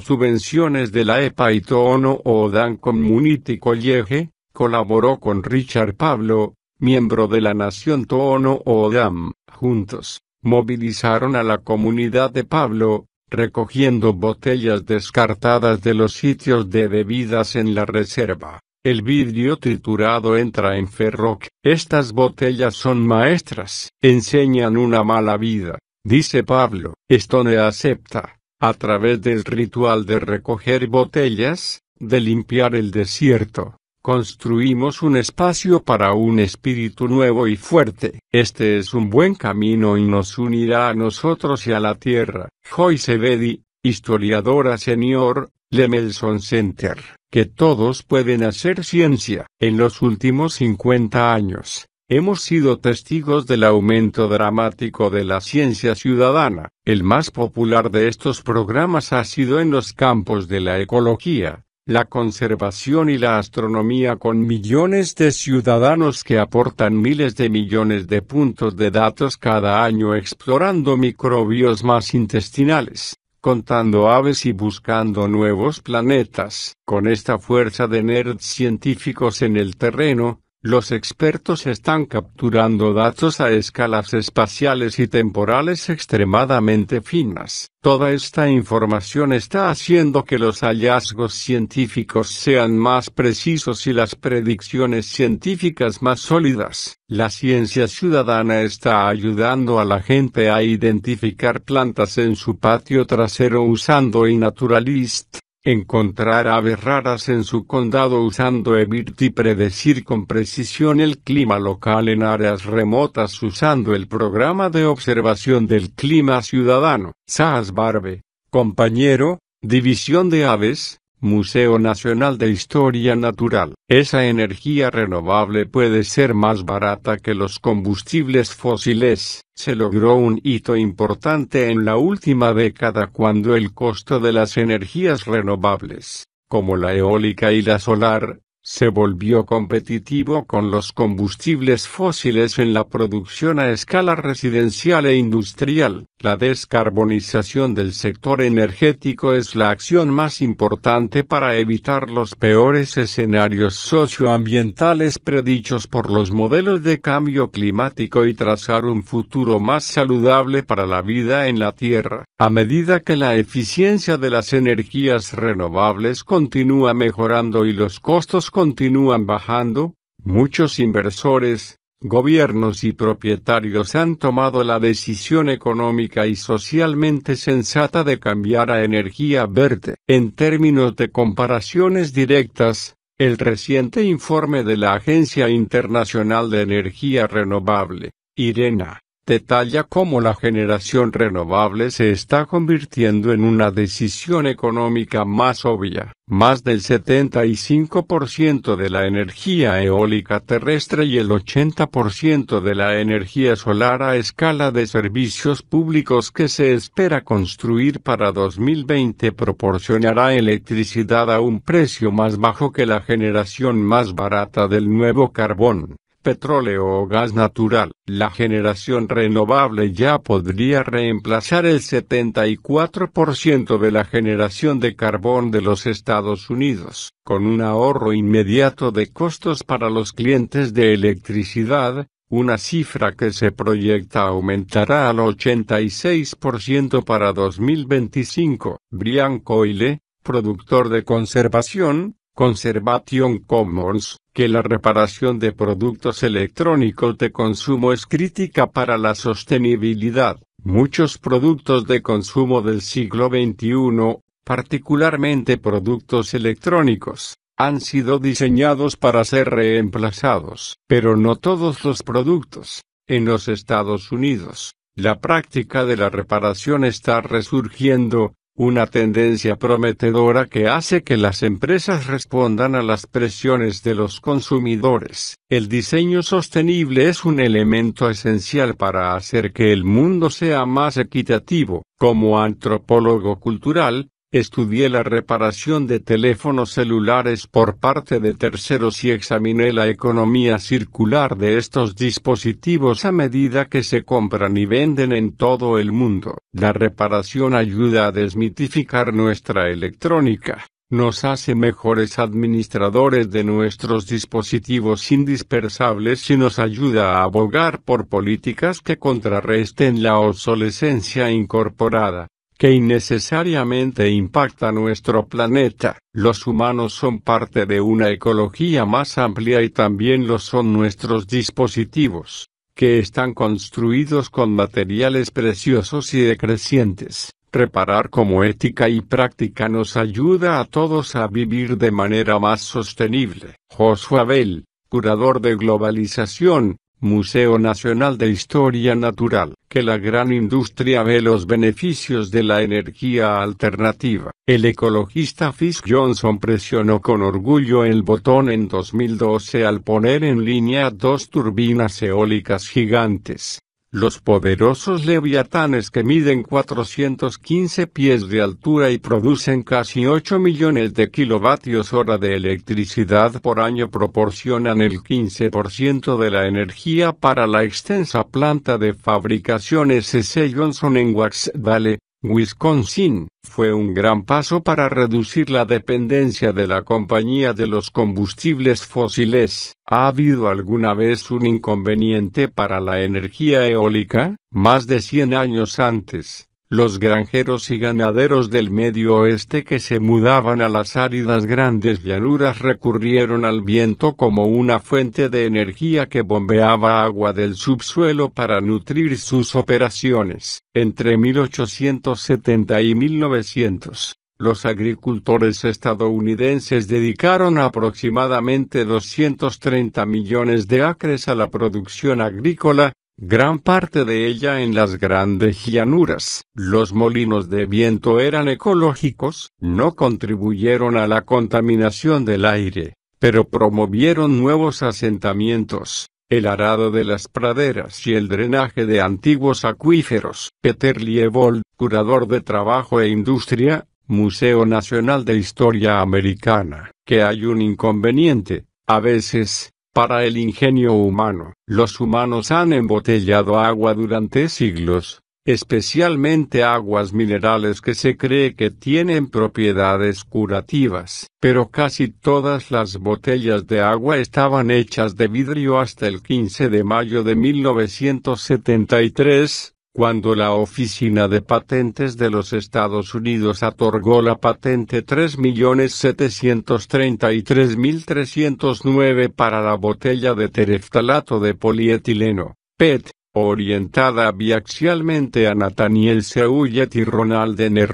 subvenciones de la EPA y Toono Odan Community College, colaboró con Richard Pablo, miembro de la Nación Toono Odam. Juntos, movilizaron a la comunidad de Pablo, recogiendo botellas descartadas de los sitios de bebidas en la reserva. El vidrio triturado entra en Ferroc. Estas botellas son maestras, enseñan una mala vida, dice Pablo. Stone acepta, a través del ritual de recoger botellas, de limpiar el desierto, Construimos un espacio para un espíritu nuevo y fuerte. Este es un buen camino y nos unirá a nosotros y a la tierra. Joyce Bedi, historiadora señor Lemelson Center. Que todos pueden hacer ciencia. En los últimos 50 años, hemos sido testigos del aumento dramático de la ciencia ciudadana. El más popular de estos programas ha sido en los campos de la ecología, la conservación y la astronomía con millones de ciudadanos que aportan miles de millones de puntos de datos cada año explorando microbios más intestinales, contando aves y buscando nuevos planetas. Con esta fuerza de nerds científicos en el terreno, los expertos están capturando datos a escalas espaciales y temporales extremadamente finas. Toda esta información está haciendo que los hallazgos científicos sean más precisos y las predicciones científicas más sólidas. La ciencia ciudadana está ayudando a la gente a identificar plantas en su patio trasero usando iNaturalist encontrar aves raras en su condado usando EBIRT y predecir con precisión el clima local en áreas remotas usando el programa de observación del clima ciudadano. SAS Barbe, compañero, División de Aves, Museo Nacional de Historia Natural. Esa energía renovable puede ser más barata que los combustibles fósiles. Se logró un hito importante en la última década cuando el costo de las energías renovables, como la eólica y la solar, se volvió competitivo con los combustibles fósiles en la producción a escala residencial e industrial. La descarbonización del sector energético es la acción más importante para evitar los peores escenarios socioambientales predichos por los modelos de cambio climático y trazar un futuro más saludable para la vida en la Tierra. A medida que la eficiencia de las energías renovables continúa mejorando y los costos continúan bajando, muchos inversores, gobiernos y propietarios han tomado la decisión económica y socialmente sensata de cambiar a energía verde. En términos de comparaciones directas, el reciente informe de la Agencia Internacional de Energía Renovable, IRENA, detalla cómo la generación renovable se está convirtiendo en una decisión económica más obvia. Más del 75% de la energía eólica terrestre y el 80% de la energía solar a escala de servicios públicos que se espera construir para 2020 proporcionará electricidad a un precio más bajo que la generación más barata del nuevo carbón petróleo o gas natural. La generación renovable ya podría reemplazar el 74% de la generación de carbón de los Estados Unidos, con un ahorro inmediato de costos para los clientes de electricidad, una cifra que se proyecta aumentará al 86% para 2025. Brian Coyle, productor de conservación, Conservation Commons, que la reparación de productos electrónicos de consumo es crítica para la sostenibilidad. Muchos productos de consumo del siglo XXI, particularmente productos electrónicos, han sido diseñados para ser reemplazados, pero no todos los productos. En los Estados Unidos, la práctica de la reparación está resurgiendo, una tendencia prometedora que hace que las empresas respondan a las presiones de los consumidores. El diseño sostenible es un elemento esencial para hacer que el mundo sea más equitativo. Como antropólogo cultural, Estudié la reparación de teléfonos celulares por parte de terceros y examiné la economía circular de estos dispositivos a medida que se compran y venden en todo el mundo. La reparación ayuda a desmitificar nuestra electrónica nos hace mejores administradores de nuestros dispositivos indispensables y nos ayuda a abogar por políticas que contrarresten la obsolescencia incorporada que innecesariamente impacta nuestro planeta. Los humanos son parte de una ecología más amplia y también lo son nuestros dispositivos, que están construidos con materiales preciosos y decrecientes. Reparar como ética y práctica nos ayuda a todos a vivir de manera más sostenible. Joshua Bell, curador de globalización, Museo Nacional de Historia Natural, que la gran industria ve los beneficios de la energía alternativa. El ecologista Fisk Johnson presionó con orgullo el botón en 2012 al poner en línea dos turbinas eólicas gigantes, los poderosos leviatanes que miden 415 pies de altura y producen casi 8 millones de kilovatios hora de electricidad por año proporcionan el 15% de la energía para la extensa planta de fabricación S.C. Johnson en Waxdale, Wisconsin, fue un gran paso para reducir la dependencia de la compañía de los combustibles fósiles. ¿Ha habido alguna vez un inconveniente para la energía eólica? Más de 100 años antes, los granjeros y ganaderos del medio oeste que se mudaban a las áridas grandes llanuras recurrieron al viento como una fuente de energía que bombeaba agua del subsuelo para nutrir sus operaciones. Entre 1870 y 1900, los agricultores estadounidenses dedicaron aproximadamente 230 millones de acres a la producción agrícola, gran parte de ella en las grandes llanuras. Los molinos de viento eran ecológicos, no contribuyeron a la contaminación del aire, pero promovieron nuevos asentamientos, el arado de las praderas y el drenaje de antiguos acuíferos. Peter Liebold, curador de trabajo e industria, Museo Nacional de Historia Americana, que hay un inconveniente, a veces, para el ingenio humano, los humanos han embotellado agua durante siglos, especialmente aguas minerales que se cree que tienen propiedades curativas. Pero casi todas las botellas de agua estaban hechas de vidrio hasta el 15 de mayo de 1973, cuando la Oficina de Patentes de los Estados Unidos otorgó la patente 3.733.309 para la botella de tereftalato de polietileno, PET, orientada biaxialmente a Nathaniel Seullet y Ronald N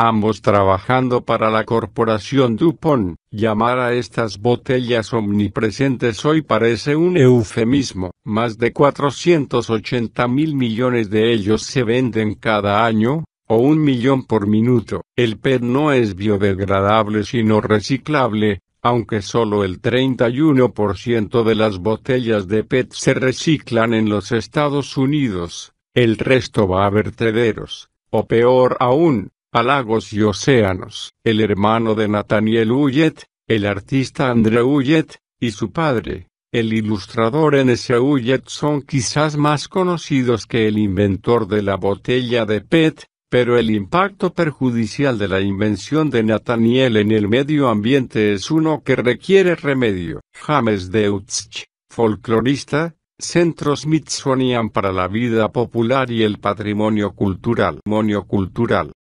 ambos trabajando para la corporación Dupont, llamar a estas botellas omnipresentes hoy parece un eufemismo. Más de 480 mil millones de ellos se venden cada año, o un millón por minuto. El PET no es biodegradable sino reciclable, aunque solo el 31% de las botellas de PET se reciclan en los Estados Unidos, el resto va a vertederos, o peor aún, Alagos y océanos. El hermano de Nathaniel Huyet, el artista André Huyet, y su padre, el ilustrador N.S. Huyet son quizás más conocidos que el inventor de la botella de PET, pero el impacto perjudicial de la invención de Nathaniel en el medio ambiente es uno que requiere remedio. James Deutsch, folclorista, Centro Smithsonian para la Vida Popular y el Patrimonio Cultural. Patrimonio cultural.